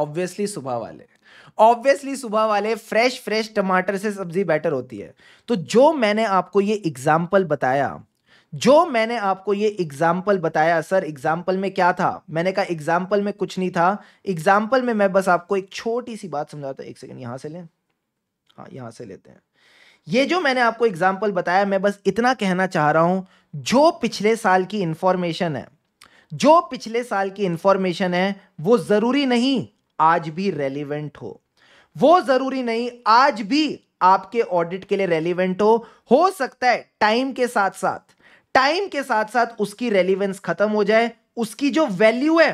A: obviously सुबह वाले ऑब्वियसली सुबह वाले फ्रेश फ्रेश टमाटर से सब्जी बेटर होती है तो जो मैंने आपको ये एग्जाम्पल बताया जो मैंने आपको ये एग्जाम्पल बताया सर एग्जाम्पल में क्या था मैंने कहा एग्जाम्पल में कुछ नहीं था एग्जाम्पल में मैं बस आपको एक छोटी सी बात समझाता एक सेकेंड यहां से लें हाँ यहां से लेते हैं ये जो मैंने आपको एग्जाम्पल बताया मैं बस इतना कहना चाह रहा हूं जो पिछले साल की इंफॉर्मेशन है जो पिछले साल की इंफॉर्मेशन है वो ज़रूरी नहीं आज भी रेलिवेंट हो वो जरूरी नहीं आज भी आपके ऑडिट के लिए रेलिवेंट हो हो सकता है टाइम के साथ साथ टाइम के साथ साथ उसकी रेलिवेंस खत्म हो जाए उसकी जो वैल्यू है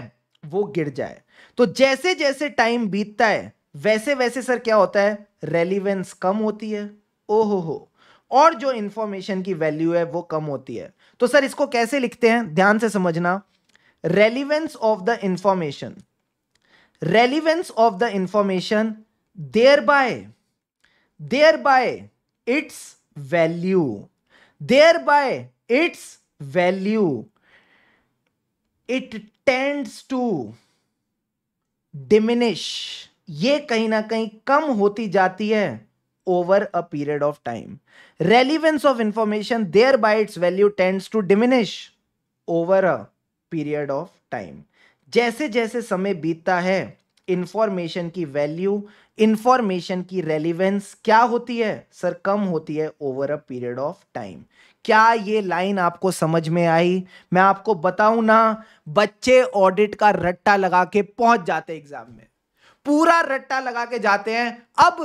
A: वो गिर जाए तो जैसे जैसे टाइम बीतता है वैसे वैसे सर क्या होता है रेलिवेंस कम होती है ओहो हो और जो इंफॉर्मेशन की वैल्यू है वो कम होती है तो सर इसको कैसे लिखते हैं ध्यान से समझना relevance of the information relevance of the information thereby thereby its value thereby its value it tends to diminish ये कहीं ना कहीं कम होती जाती है over a period of time relevance of information thereby its value tends to diminish over a period of time जैसे जैसे समय बीतता है इंफॉर्मेशन की वैल्यू इंफॉर्मेशन की रेलिवेंस क्या होती है सर कम होती है over a period of time क्या ये लाइन आपको समझ में आई मैं आपको बताऊं ना बच्चे ऑडिट का रट्टा लगा के पहुंच जाते एग्जाम में पूरा रट्टा लगा के जाते हैं अब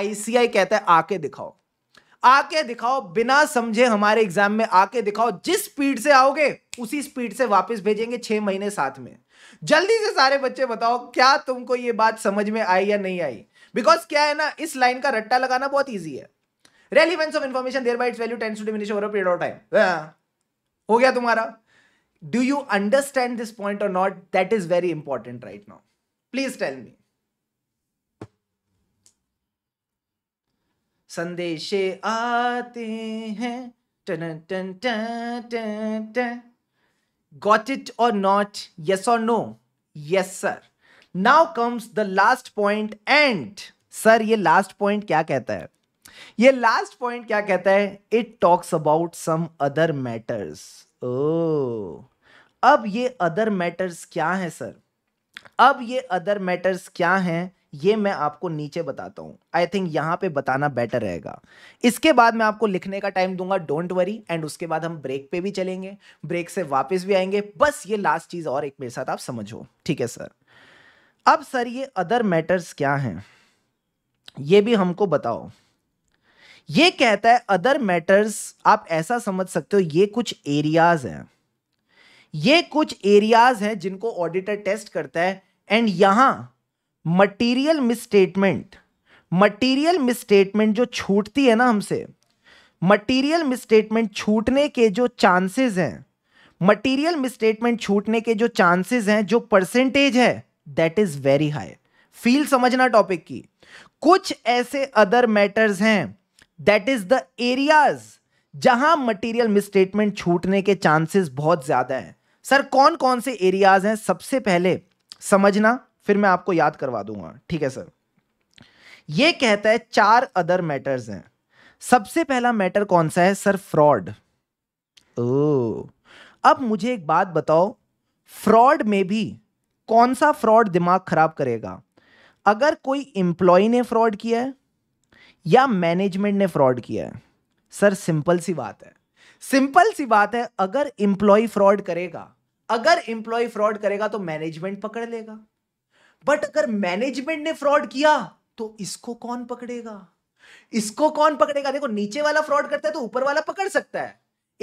A: आईसीआई कहता है आके दिखाओ आके दिखाओ बिना समझे हमारे एग्जाम में आके दिखाओ जिस स्पीड से आओगे उसी स्पीड से वापस भेजेंगे छह महीने साथ में जल्दी से सारे बच्चे बताओ क्या तुमको ये बात समझ में आई या नहीं आई बिकॉज क्या है ना इस लाइन का रट्टा लगाना बहुत ईजी है relevance of information there by it value tends to diminish over period of time हो गया तुम्हारा do you understand this point और not that is very important right now please tell me संदेशे आते हैं टन टन टन टन टन Got it or not? Yes or no? Yes, sir. Now comes the last point and sir ये लास्ट पॉइंट क्या कहता है ये लास्ट पॉइंट क्या कहता है it talks about some other matters ओ अब ये अदर मैटर्स क्या है सर अब ये अदर मैटर्स क्या हैं ये मैं आपको नीचे बताता हूँ आई थिंक यहाँ पे बताना बेटर रहेगा इसके बाद मैं आपको लिखने का टाइम दूंगा डोंट वरी एंड उसके बाद हम ब्रेक पे भी चलेंगे ब्रेक से वापस भी आएंगे बस ये लास्ट चीज़ और एक मेरे साथ आप समझो ठीक है सर अब सर ये अदर मैटर्स क्या हैं ये भी हमको बताओ ये कहता है अदर मैटर्स आप ऐसा समझ सकते हो ये कुछ एरियाज हैं ये कुछ एरियाज हैं जिनको ऑडिटर टेस्ट करता है एंड यहां मटेरियल मिसस्टेटमेंट मटेरियल मिसस्टेटमेंट जो छूटती है ना हमसे मटेरियल मिसस्टेटमेंट छूटने के जो चांसेस हैं मटेरियल मिसस्टेटमेंट छूटने के जो चांसेस हैं जो परसेंटेज है that is very high feel समझना टॉपिक की कुछ ऐसे अदर मैटर्स हैं दैट इज़ द एरियाज जहां मटेरियल मिसस्टेटमेंट छूटने के चांसेस बहुत ज़्यादा हैं सर कौन कौन से एरियाज हैं सबसे पहले समझना फिर मैं आपको याद करवा दूंगा ठीक है सर ये कहता है चार अदर मैटर्स हैं सबसे पहला मैटर कौन सा है सर फ्रॉड ओ अब मुझे एक बात बताओ फ्रॉड में भी कौन सा फ्रॉड दिमाग खराब करेगा अगर कोई एम्प्लॉय ने फ्रॉड किया है या मैनेजमेंट ने फ्रॉड किया है सर सिंपल सी बात है सिंपल सी बात है अगर इंप्लॉय फ्रॉड करेगा अगर इंप्लॉय फ्रॉड करेगा तो मैनेजमेंट पकड़ लेगा बट अगर मैनेजमेंट ने फ्रॉड किया तो इसको कौन पकड़ेगा इसको कौन पकड़ेगा देखो नीचे वाला फ्रॉड करता है तो ऊपर वाला पकड़ सकता है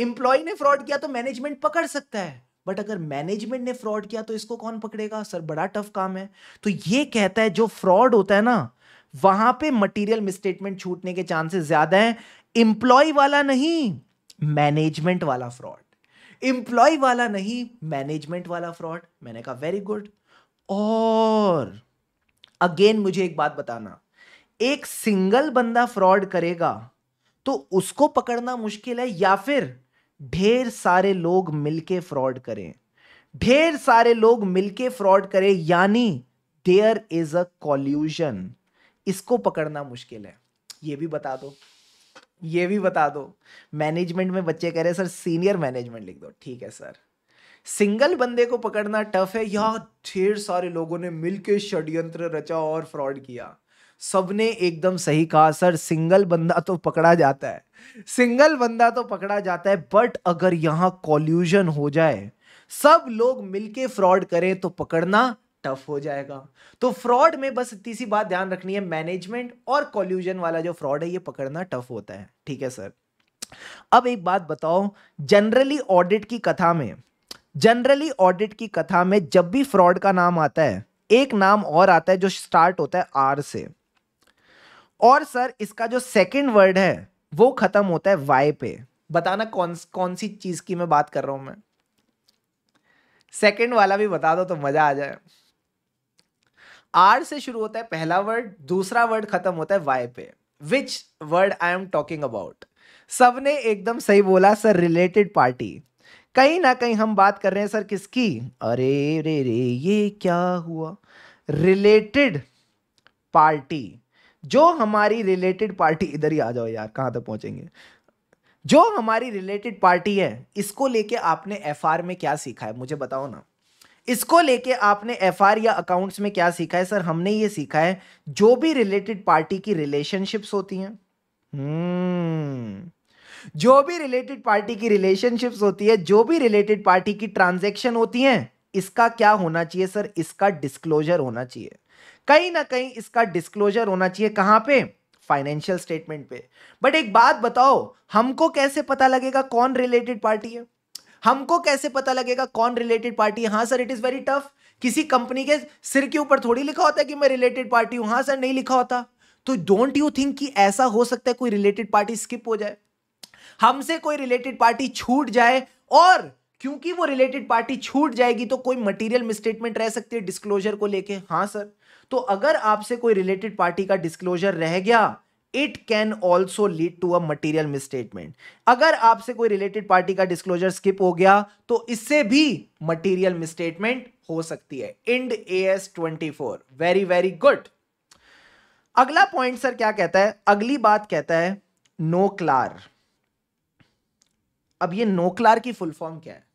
A: इंप्लॉय ने फ्रॉड किया तो मैनेजमेंट पकड़ सकता है बट अगर मैनेजमेंट ने फ्रॉड किया तो इसको कौन पकड़ेगा सर बड़ा टफ काम है तो ये कहता है जो फ्रॉड होता है ना वहां पे मटेरियल मिसस्टेटमेंट छूटने के चांसेस ज्यादा हैं इंप्लॉय वाला नहीं मैनेजमेंट वाला फ्रॉड इंप्लॉय वाला नहीं मैनेजमेंट वाला फ्रॉड मैंने कहा वेरी गुड और अगेन मुझे एक बात बताना एक सिंगल बंदा फ्रॉड करेगा तो उसको पकड़ना मुश्किल है या फिर ढेर सारे लोग मिलके फ्रॉड करें ढेर सारे लोग मिलके फ्रॉड करें यानी देयर इज अ कॉल्यूजन इसको पकड़ना मुश्किल है ये भी बता दो ये भी बता दो मैनेजमेंट में बच्चे कह रहे सर सीनियर मैनेजमेंट लिख दो ठीक है सर सिंगल बंदे को पकड़ना टफ है या ढेर सारे लोगों ने मिलकर षड्यंत्र रचा और फ्रॉड किया सबने एकदम सही कहा सर सिंगल बंदा तो पकड़ा जाता है सिंगल बंदा तो पकड़ा जाता है बट अगर यहाँ कॉल्यूजन हो जाए सब लोग मिलके फ्रॉड करें तो पकड़ना टफ हो जाएगा तो फ्रॉड में बस इतनी सी बात ध्यान रखनी है मैनेजमेंट और कॉल्यूजन वाला जो फ्रॉड है ये पकड़ना टफ होता है ठीक है सर अब एक बात बताओ जनरली ऑडिट की कथा में जनरली ऑडिट की कथा में जब भी फ्रॉड का नाम आता है एक नाम और आता है जो स्टार्ट होता है आर से और सर इसका जो सेकंड वर्ड है वो खत्म होता है वाई पे बताना कौन कौन सी चीज की मैं बात कर रहा हूं मैं सेकंड वाला भी बता दो तो मजा आ जाए आर से शुरू होता है पहला वर्ड दूसरा वर्ड खत्म होता है वाई पे which word I am talking about सबने एकदम सही बोला सर रिलेटेड पार्टी कहीं ना कहीं हम बात कर रहे हैं सर किसकी अरे रे रे ये क्या हुआ रिलेटेड पार्टी जो हमारी रिलेटेड पार्टी इधर ही आ जाओ यार कहां तक पहुंचेंगे जो हमारी रिलेटेड पार्टी है इसको लेके आपने एफ में क्या सीखा है मुझे बताओ ना इसको लेके आपने एफ या अकाउंट्स में क्या सीखा है सर हमने ये सीखा है जो भी रिलेटेड पार्टी की रिलेशनशिप्स होती हैं हम्म। जो भी रिलेटेड पार्टी की रिलेशनशिप्स होती है जो भी रिलेटेड पार्टी की ट्रांजेक्शन होती हैं इसका क्या होना चाहिए सर इसका डिस्क्लोजर होना चाहिए कहीं ना कहीं इसका डिस्क्लोजर होना चाहिए कहां पे फाइनेंशियल स्टेटमेंट पे बट एक बात बताओ हमको कैसे पता लगेगा कौन रिलेटेड पार्टी है हमको कैसे पता लगेगा कौन रिलेटेड पार्टी है हाँ sir it is very tough किसी कंपनी के सिर के ऊपर थोड़ी लिखा होता है कि मैं रिलेटेड पार्टी हूं हाँ सर नहीं लिखा होता तो डोंट यू थिंक कि ऐसा हो सकता है कोई रिलेटेड पार्टी स्किप हो जाए हमसे कोई रिलेटेड पार्टी छूट जाए और क्योंकि वो रिलेटेड पार्टी छूट जाएगी तो कोई मटेरियल मिसस्टेटमेंट रह सकती है डिस्क्लोजर को लेके हाँ सर तो अगर आपसे कोई रिलेटेड पार्टी का डिस्क्लोजर रह गया it can also lead to a material misstatement अगर आपसे कोई रिलेटेड पार्टी का डिस्क्लोजर स्किप हो गया तो इससे भी मटीरियल मिसस्टेटमेंट हो सकती है Ind A S twenty four very very good अगला पॉइंट सर क्या कहता है अगली बात कहता है नो क्लार अब ये नोक्लार की फुल फॉर्म क्या है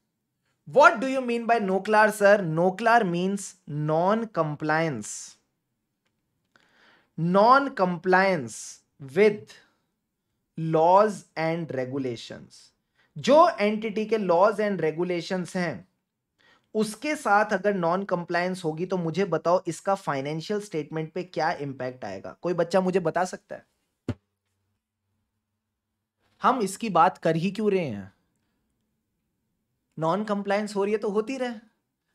A: what do you mean by NOCLAR sir NOCLAR means non compliance non compliance with laws and regulations जो एंटिटी के लॉज एंड रेगुलेशंस हैं उसके साथ अगर नॉन कंप्लायंस होगी तो मुझे बताओ इसका फाइनेंशियल स्टेटमेंट पे क्या इंपैक्ट आएगा कोई बच्चा मुझे बता सकता है हम इसकी बात कर ही क्यों रहे हैं नॉन कंप्लायंस हो रही है तो होती रहे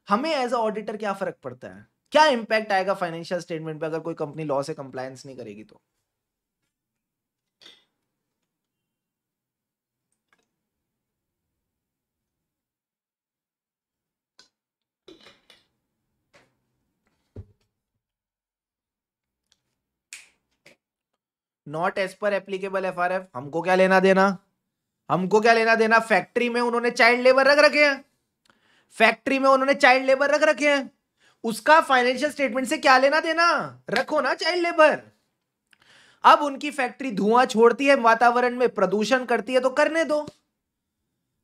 A: हमें एज अ ऑडिटर क्या फर्क पड़ता है क्या इंपैक्ट आएगा फाइनेंशियल स्टेटमेंट पे अगर कोई कंपनी लॉ से कंप्लायंस नहीं करेगी तो not as per applicable F R F हमको क्या लेना देना हमको क्या लेना देना फैक्ट्री में उन्होंने चाइल्ड लेबर रख रखे हैं फैक्ट्री में उन्होंने चाइल्ड लेबर रख रखे हैं उसका फाइनेंशियल स्टेटमेंट से क्या लेना देना रखो ना चाइल्ड लेबर अब उनकी फैक्ट्री धुआं छोड़ती है वातावरण में प्रदूषण करती है तो करने दो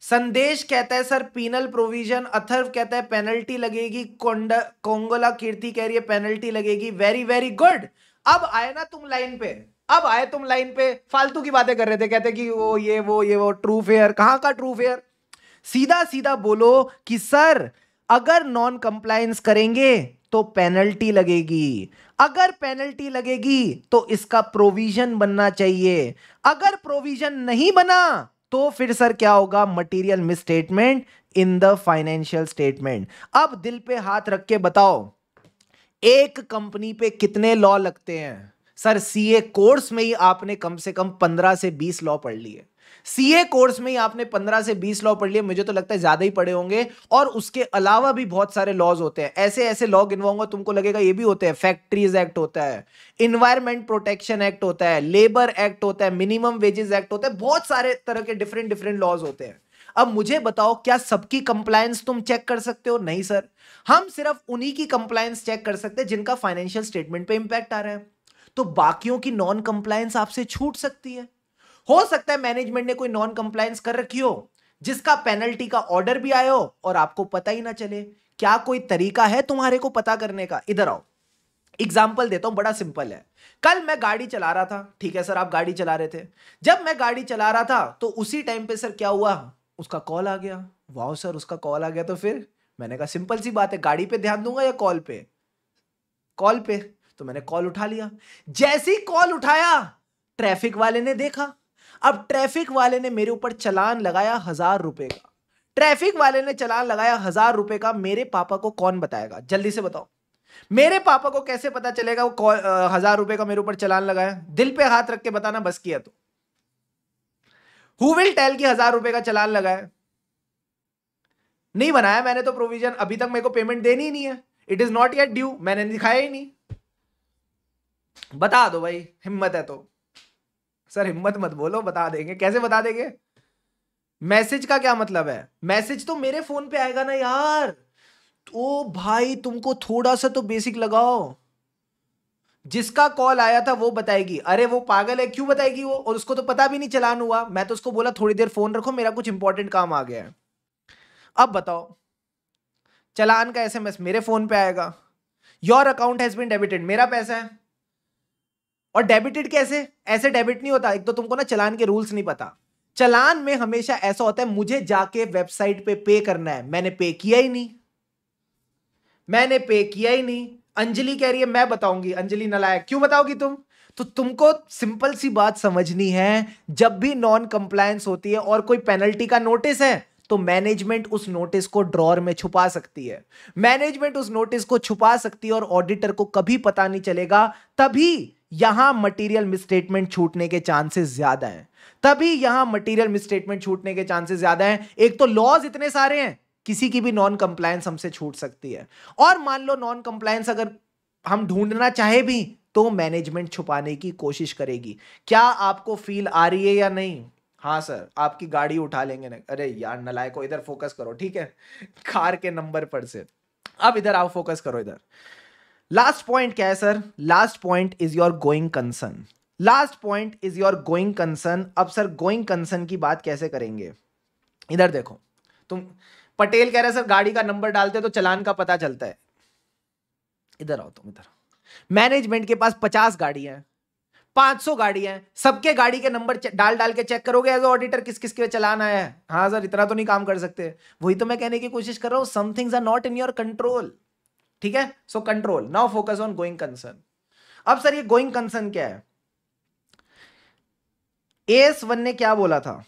A: संदेश कहता है सर पीनल प्रोविजन अथर्व कहता है पेनल्टी लगेगी कोंगोला कीर्ति कह रही है पेनल्टी लगेगी वेरी वेरी गुड अब आए ना तुम लाइन पे अब आए तुम लाइन पे फालतू की बातें कर रहे थे कहते कि वो ये वो ये वो ट्रू फेयर कहाँ का ट्रू फेयर सीधा सीधा बोलो कि सर अगर नॉन कंप्लायंस करेंगे तो पेनल्टी लगेगी अगर पेनल्टी लगेगी तो इसका प्रोविजन बनना चाहिए अगर प्रोविजन नहीं बना तो फिर सर क्या होगा material misstatement in the financial statement अब दिल पे हाथ रख के बताओ एक कंपनी पे कितने लॉ लगते हैं सर सीए कोर्स में ही आपने कम से कम पंद्रह से बीस लॉ पढ़ लिए सीए कोर्स में ही आपने 15 से 20 लॉ पढ़ लिए मुझे तो लगता है ज्यादा ही पढ़े होंगे और उसके अलावा भी बहुत सारे लॉज होते हैं ऐसे ऐसे लॉ गिनवाऊंगा तुमको लगेगा ये भी होते हैं फैक्ट्रीज एक्ट होता है इन्वायरमेंट प्रोटेक्शन एक्ट होता है लेबर एक्ट होता है मिनिमम वेजेस एक्ट होता है बहुत सारे तरह के डिफरेंट डिफरेंट लॉज होते हैं अब मुझे बताओ क्या सबकी कंप्लायंस तुम चेक कर सकते हो नहीं सर हम सिर्फ उन्हीं की कंप्लायंस चेक कर सकते हैं जिनका फाइनेंशियल स्टेटमेंट पे इंपैक्ट आ रहा है तो बाकियों की नॉन कंप्लायंस आपसे छूट सकती है हो सकता है मैनेजमेंट ने कोई नॉन कंप्लायंस कर रखी हो जिसका पेनल्टी का ऑर्डर भी आया हो और आपको पता ही ना चले क्या कोई तरीका है तुम्हारे को पता करने का इधर आओ एग्जाम्पल देता हूं बड़ा सिंपल है कल मैं गाड़ी चला रहा था ठीक है सर आप गाड़ी चला रहे थे जब मैं गाड़ी चला रहा था तो उसी टाइम पे सर क्या हुआ उसका कॉल आ गया वाह सर उसका कॉल आ गया तो फिर मैंने कहा सिंपल सी बात है गाड़ी पे ध्यान दूंगा या कॉल पे कॉल पे तो मैंने कॉल उठा लिया जैसी कॉल उठाया ट्रैफिक वाले ने देखा अब ट्रैफिक वाले ने मेरे ऊपर चलान लगाया हजार रुपए का ट्रैफिक वाले ने चलान लगाया हजार रुपए का मेरे पापा को कौन बताएगा जल्दी से बताओ मेरे पापा को कैसे पता चलेगा वो हजार रुपए का मेरे ऊपर चलान लगाया दिल पे हाथ रख के बताना बस किया तो हु विल टेल की हजार रुपए का चलान लगाया नहीं बनाया मैंने तो प्रोविजन अभी तक मेरे को पेमेंट देनी ही नहीं है it is not yet due मैंने दिखाया ही नहीं बता दो भाई हिम्मत है तो सर हिम्मत मत बोलो बता देंगे कैसे बता देंगे मैसेज का क्या मतलब है मैसेज तो मेरे फोन पे आएगा ना यार तो भाई तुमको थोड़ा सा तो बेसिक लगाओ जिसका कॉल आया था वो बताएगी अरे वो पागल है क्यों बताएगी वो और उसको तो पता भी नहीं चलान हुआ मैं तो उसको बोला थोड़ी देर फोन रखो मेरा कुछ इंपॉर्टेंट काम आ गया है अब बताओ चलान का एसएमएस मेरे फोन पे आएगा your account has been debited मेरा पैसा है और डेबिटेड कैसे ऐसे डेबिट नहीं होता एक तो तुमको ना चलान के रूल्स नहीं पता चलान में हमेशा ऐसा होता है मुझे जाके वेबसाइट पे पे करना है मैंने पे किया ही नहीं मैंने पे किया ही नहीं अंजलि कह रही है मैं बताऊंगी अंजलि नलायक क्यों बताओगी तुम तो तुमको सिंपल सी बात समझनी है जब भी नॉन कंप्लायंस होती है और कोई पेनल्टी का नोटिस है तो मैनेजमेंट उस नोटिस को ड्रॉर में छुपा सकती है मैनेजमेंट उस नोटिस को छुपा सकती है और ऑडिटर को कभी पता नहीं चलेगा तभी यहां मटेरियल मिसस्टेटमेंट छूटने के चांसेस ज्यादा हैं तभी यहां मटेरियल मिसस्टेटमेंट छूटने के चांसेस ज्यादा हैं एक तो लॉज इतने सारे हैं किसी की भी नॉन कंप्लायंस हमसे छूट सकती है और मान लो नॉन कंप्लायंस अगर हम ढूंढना चाहे भी तो मैनेजमेंट छुपाने की कोशिश करेगी क्या आपको फील आ रही है या नहीं हाँ सर आपकी गाड़ी उठा लेंगे ना अरे यार नलायको इधर फोकस करो ठीक है कार के नंबर पर से अब इधर आओ फोकस करो इधर लास्ट पॉइंट क्या है sir last point is your going concern last point is your going concern अब सर गोइंग कंसर्न की बात कैसे करेंगे इधर देखो तुम पटेल कह रहे सर गाड़ी का नंबर डालते तो चलान का पता चलता है इधर आओ तुम इधर मैनेजमेंट के पास पचास गाड़ी है पांच सौ गाड़ी हैं सबके गाड़ी के नंबर डाल डाल के चेक करोगे एज ऑडिटर किस किस के चलान आया है हाँ सर इतना तो नहीं काम कर सकते वही तो मैं कहने की कोशिश कर रहा हूँ somethings are not in your control ठीक है so control now focus on going concern अब सर ये गोइंग कंसर्न क्या है एस वन ने क्या बोला था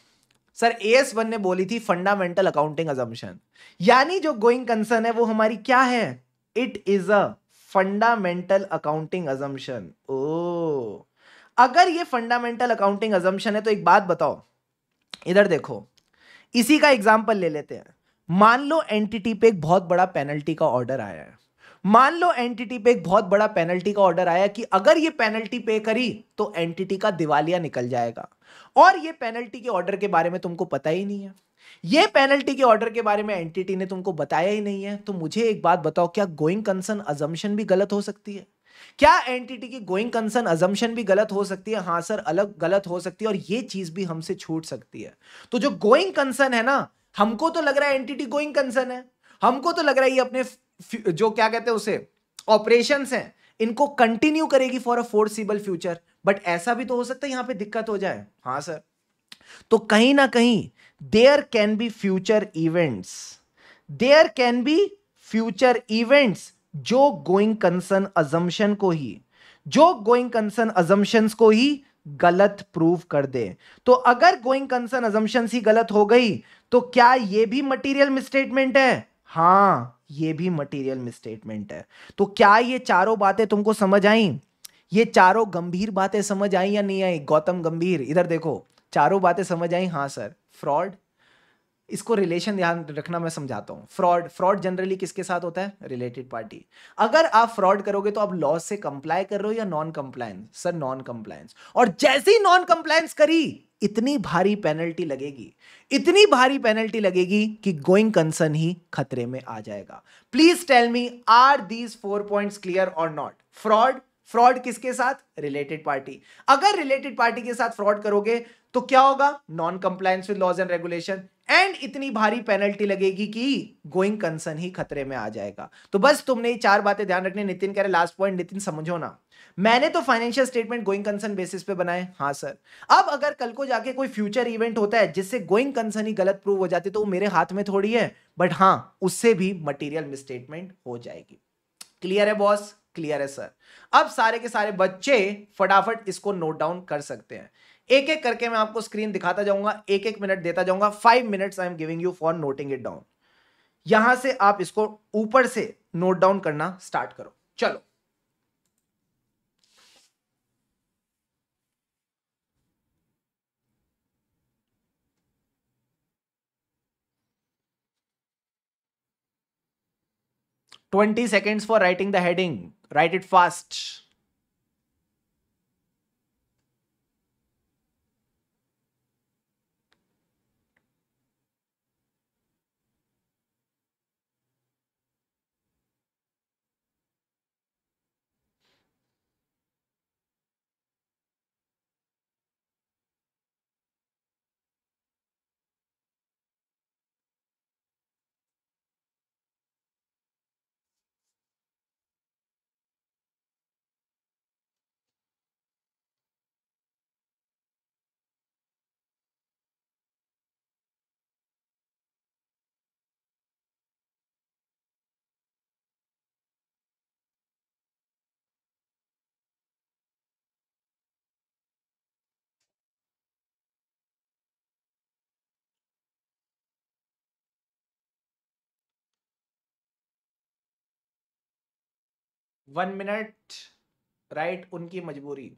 A: सर एस वन ने बोली थी फंडामेंटल अकाउंटिंग अजम्पन यानी जो गोइंग कंसर्न है वो हमारी क्या है it is a fundamental accounting assumption ओ अगर ये फंडामेंटल अकाउंटिंग अजम्पन है तो एक बात बताओ इधर देखो इसी का एग्जाम्पल ले लेते हैं मान लो एंटिटी पे एक बहुत बड़ा पेनल्टी का ऑर्डर आया है मान लो एंटिटी पे एक बहुत बड़ा पेनल्टी का ऑर्डर आया कि अगर ये पेनल्टी पे करी तो एंटिटी का दिवालिया निकल जाएगा और ये पेनल्टी के ऑर्डर के बारे में तुमको पता ही नहीं है ये पेनल्टी के ऑर्डर के बारे में एंटिटी ने तुमको बताया ही नहीं है तो मुझे एक बात बताओ क्या गोइंग कंसर्न अजम्पन भी गलत हो सकती है क्या एंटिटी की गोइंग कंसर्न अजम्पन भी गलत हो सकती है हाँ सर अलग गलत हो सकती है और ये चीज भी हमसे छूट सकती है तो जो गोइंग कंसर्न है ना हमको तो लग रहा है एंटिटी गोइंग कंसर्न है हमको तो लग रहा है ये अपने जो क्या कहते हैं उसे ऑपरेशन है इनको कंटिन्यू करेगी for a foreseeable future but ऐसा भी तो हो सकता है यहां पे दिक्कत हो जाए हाँ सर तो कहीं ना कहीं there can be future events there can be future events जो गोइंग कंसर्न अजम्पन को ही जो गोइंग कंसर्न अजम्पन्स को ही गलत प्रूव कर दे तो अगर गोइंग कंसर्न अजम्पन्स ही गलत हो गई तो क्या यह भी मटीरियल मिसस्टेटमेंट है हां ये भी मटेरियल मिसस्टेटमेंट है तो क्या ये चारों बातें तुमको समझ आई ये चारों गंभीर बातें समझ आई या नहीं आई गौतम गंभीर इधर देखो चारों बातें समझ आई हाँ सर फ्रॉड इसको रिलेशन ध्यान रखना मैं समझाता हूँ फ्रॉड फ्रॉड जनरली किसके साथ होता है रिलेटेड पार्टी अगर आप फ्रॉड करोगे तो आप लॉस से कंप्लाई कर रहे हो या non compliance sir non compliance और जैसे ही नॉन कंप्लायंस करी इतनी भारी पेनल्टी लगेगी इतनी भारी पेनल्टी लगेगी कि गोइंग कंसर्न ही खतरे में आ जाएगा please tell me are these four points clear और नॉट फ्रॉड फ्रॉड किसके साथ रिलेटेड पार्टी अगर रिलेटेड पार्टी के साथ फ्रॉड करोगे तो क्या होगा non compliance with laws and regulation and इतनी भारी पेनल्टी लगेगी कि गोइंग कंसर्न ही खतरे में आ जाएगा तो बस तुमने चार बातें ध्यान रखने नितिन कह रहे लास्ट पॉइंट नितिन समझो ना मैंने तो financial statement going concern basis पे बनाए हाँ सर अब अगर कल को जाके कोई फ्यूचर इवेंट होता है जिससे गोइंग कंसर्न ही गलत प्रूव हो जाती तो वो मेरे हाथ में थोड़ी है बट हाँ उससे भी मटेरियल मिसस्टेटमेंट हो जाएगी क्लियर है बॉस क्लियर है सर अब सारे के सारे बच्चे फटाफट इसको नोट डाउन कर सकते हैं एक एक करके मैं आपको स्क्रीन दिखाता जाऊंगा एक एक मिनट देता जाऊंगा five minutes I am giving you for noting it down यहां से आप इसको ऊपर से नोट डाउन करना स्टार्ट करो चलो 20 seconds for writing the heading. Write it fast. One minute write उनकी मजबूरी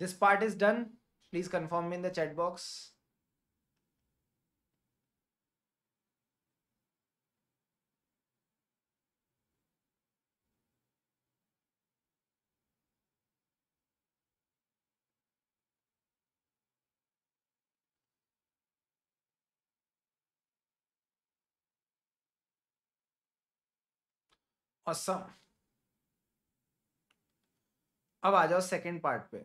A: This part is done. Please confirm me in the chat box. Awesome. अब आ जाओ सेकंड पार्ट पे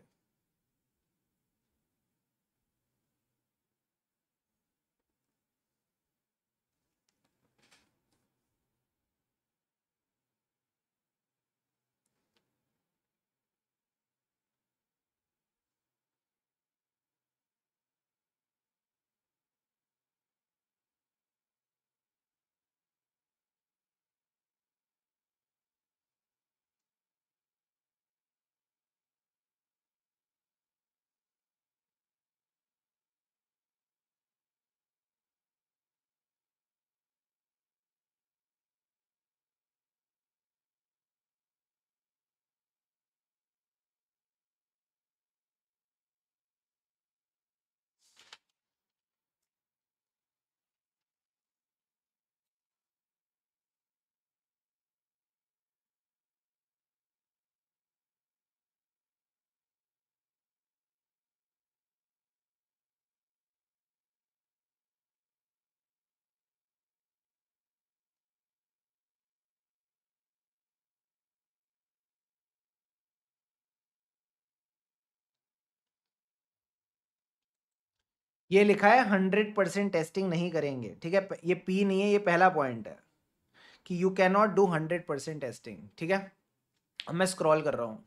A: ये लिखा है हंड्रेड परसेंट टेस्टिंग नहीं करेंगे ठीक है ये पी नहीं है ये पहला पॉइंट है कि you can not do hundred percent testing ठीक है अब मैं स्क्रॉल कर रहा हूँ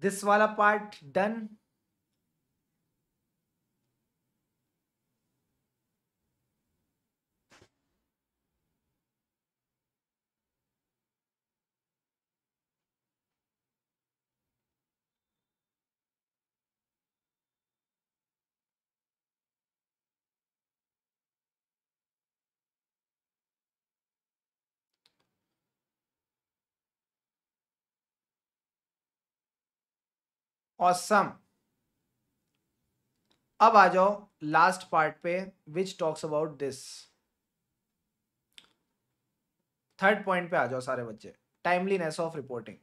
A: this wala part done सम अब आ जाओ लास्ट पार्ट पे which talks about this third point पे आ जाओ सारे बच्चे timeliness of reporting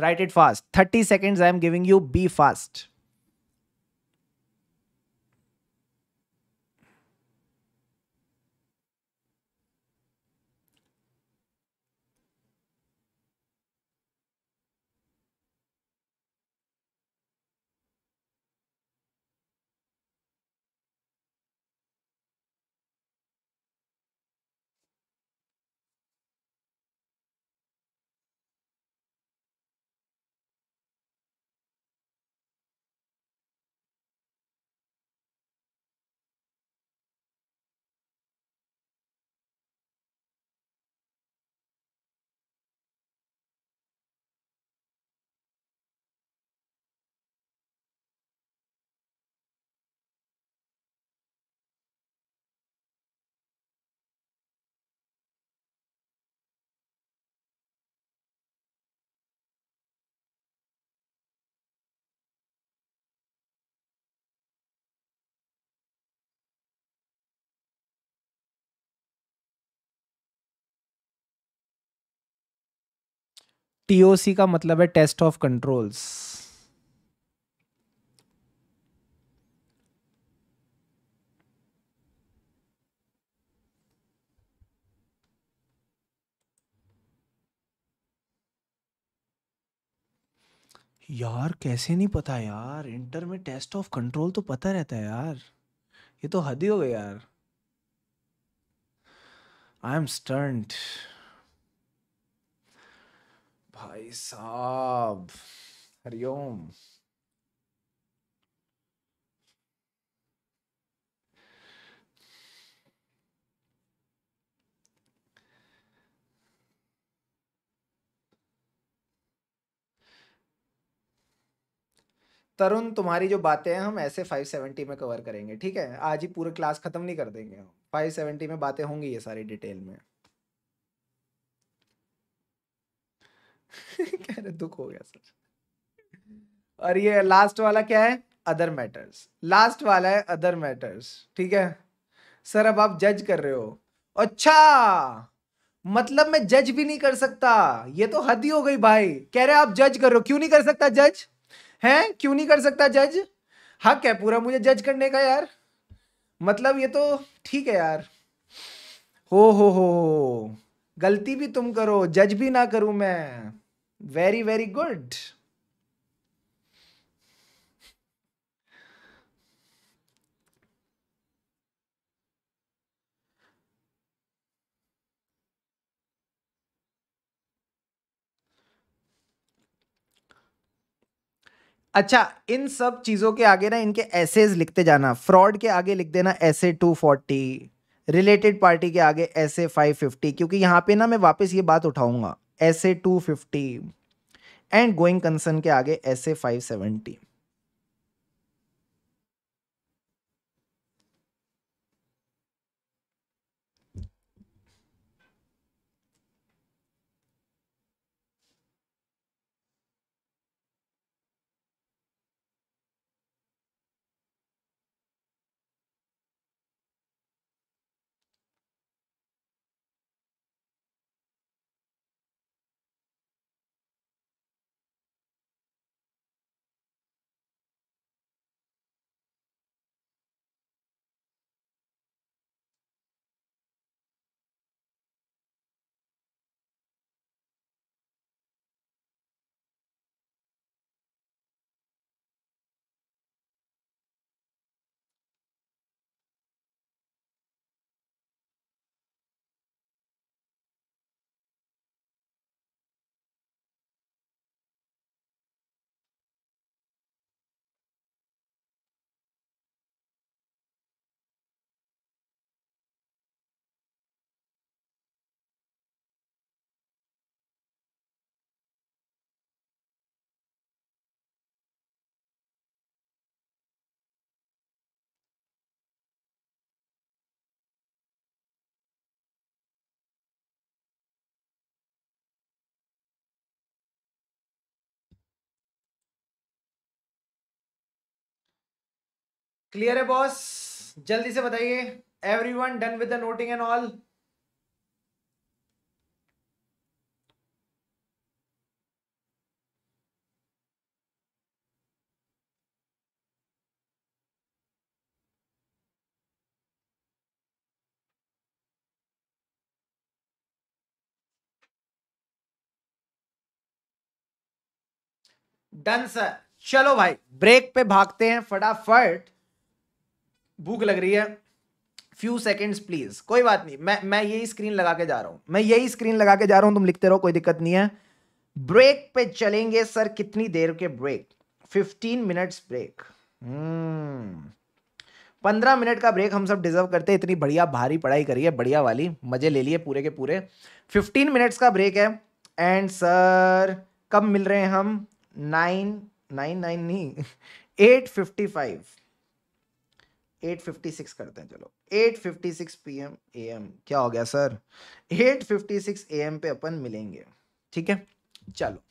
A: write it fast thirty seconds I am giving you be fast TOC का मतलब है टेस्ट ऑफ कंट्रोल्स यार कैसे नहीं पता यार इंटर में टेस्ट ऑफ कंट्रोल तो पता रहता है यार ये तो हद ही हो गई यार आई एम स्टंट भाई साहब हरिओम तरुण तुम्हारी जो बातें हैं हम ऐसे 570 में कवर करेंगे ठीक है आज ही पूरे क्लास खत्म नहीं कर देंगे 570 में बातें होंगी ये सारी डिटेल में कह रहे दुख हो गया सर और ये लास्ट वाला क्या है अदर मैटर्स लास्ट वाला है अदर मैटर्स ठीक है सर अब आप जज कर रहे हो अच्छा मतलब मैं जज भी नहीं कर सकता ये तो हद ही हो गई भाई कह रहे आप जज कर रहे हो क्यों नहीं कर सकता जज हैं क्यों नहीं कर सकता जज हक है पूरा मुझे जज करने का यार मतलब ये तो ठीक है यार हो हो हो गलती भी तुम करो जज भी ना करूं मैं वेरी वेरी गुड अच्छा इन सब चीज़ों के आगे ना इनके एसेज लिखते जाना फ्रॉड के आगे लिख देना SA two forty related party के आगे एसे फाइव फिफ्टी क्योंकि यहां पे ना मैं वापस ये बात उठाऊंगा S A two fifty and going concern के आगे S A five seventy clear है बॉस जल्दी से बताइए everyone done with the noting and all done sir चलो भाई ब्रेक पे भागते हैं फटाफट भूख लग रही है फ्यू सेकेंड्स प्लीज़ कोई बात नहीं मैं मैं यही स्क्रीन लगा के जा रहा हूं मैं यही स्क्रीन लगा के जा रहा हूं तुम लिखते रहो कोई दिक्कत नहीं है ब्रेक पे चलेंगे सर कितनी देर के ब्रेक फिफ्टीन मिनट्स ब्रेक पंद्रह मिनट का ब्रेक हम सब डिजर्व करते हैं इतनी बढ़िया भारी पढ़ाई करी है बढ़िया वाली मज़े ले लिए पूरे के पूरे फिफ्टीन मिनट्स का ब्रेक है एंड सर कब मिल रहे हैं हम नाइन नाइन नाइन नहीं एट फिफ्टी फाइव 8:56 करते हैं चलो 8:56 पीएम एएम क्या हो गया सर 8:56 एएम पे अपन मिलेंगे ठीक है चलो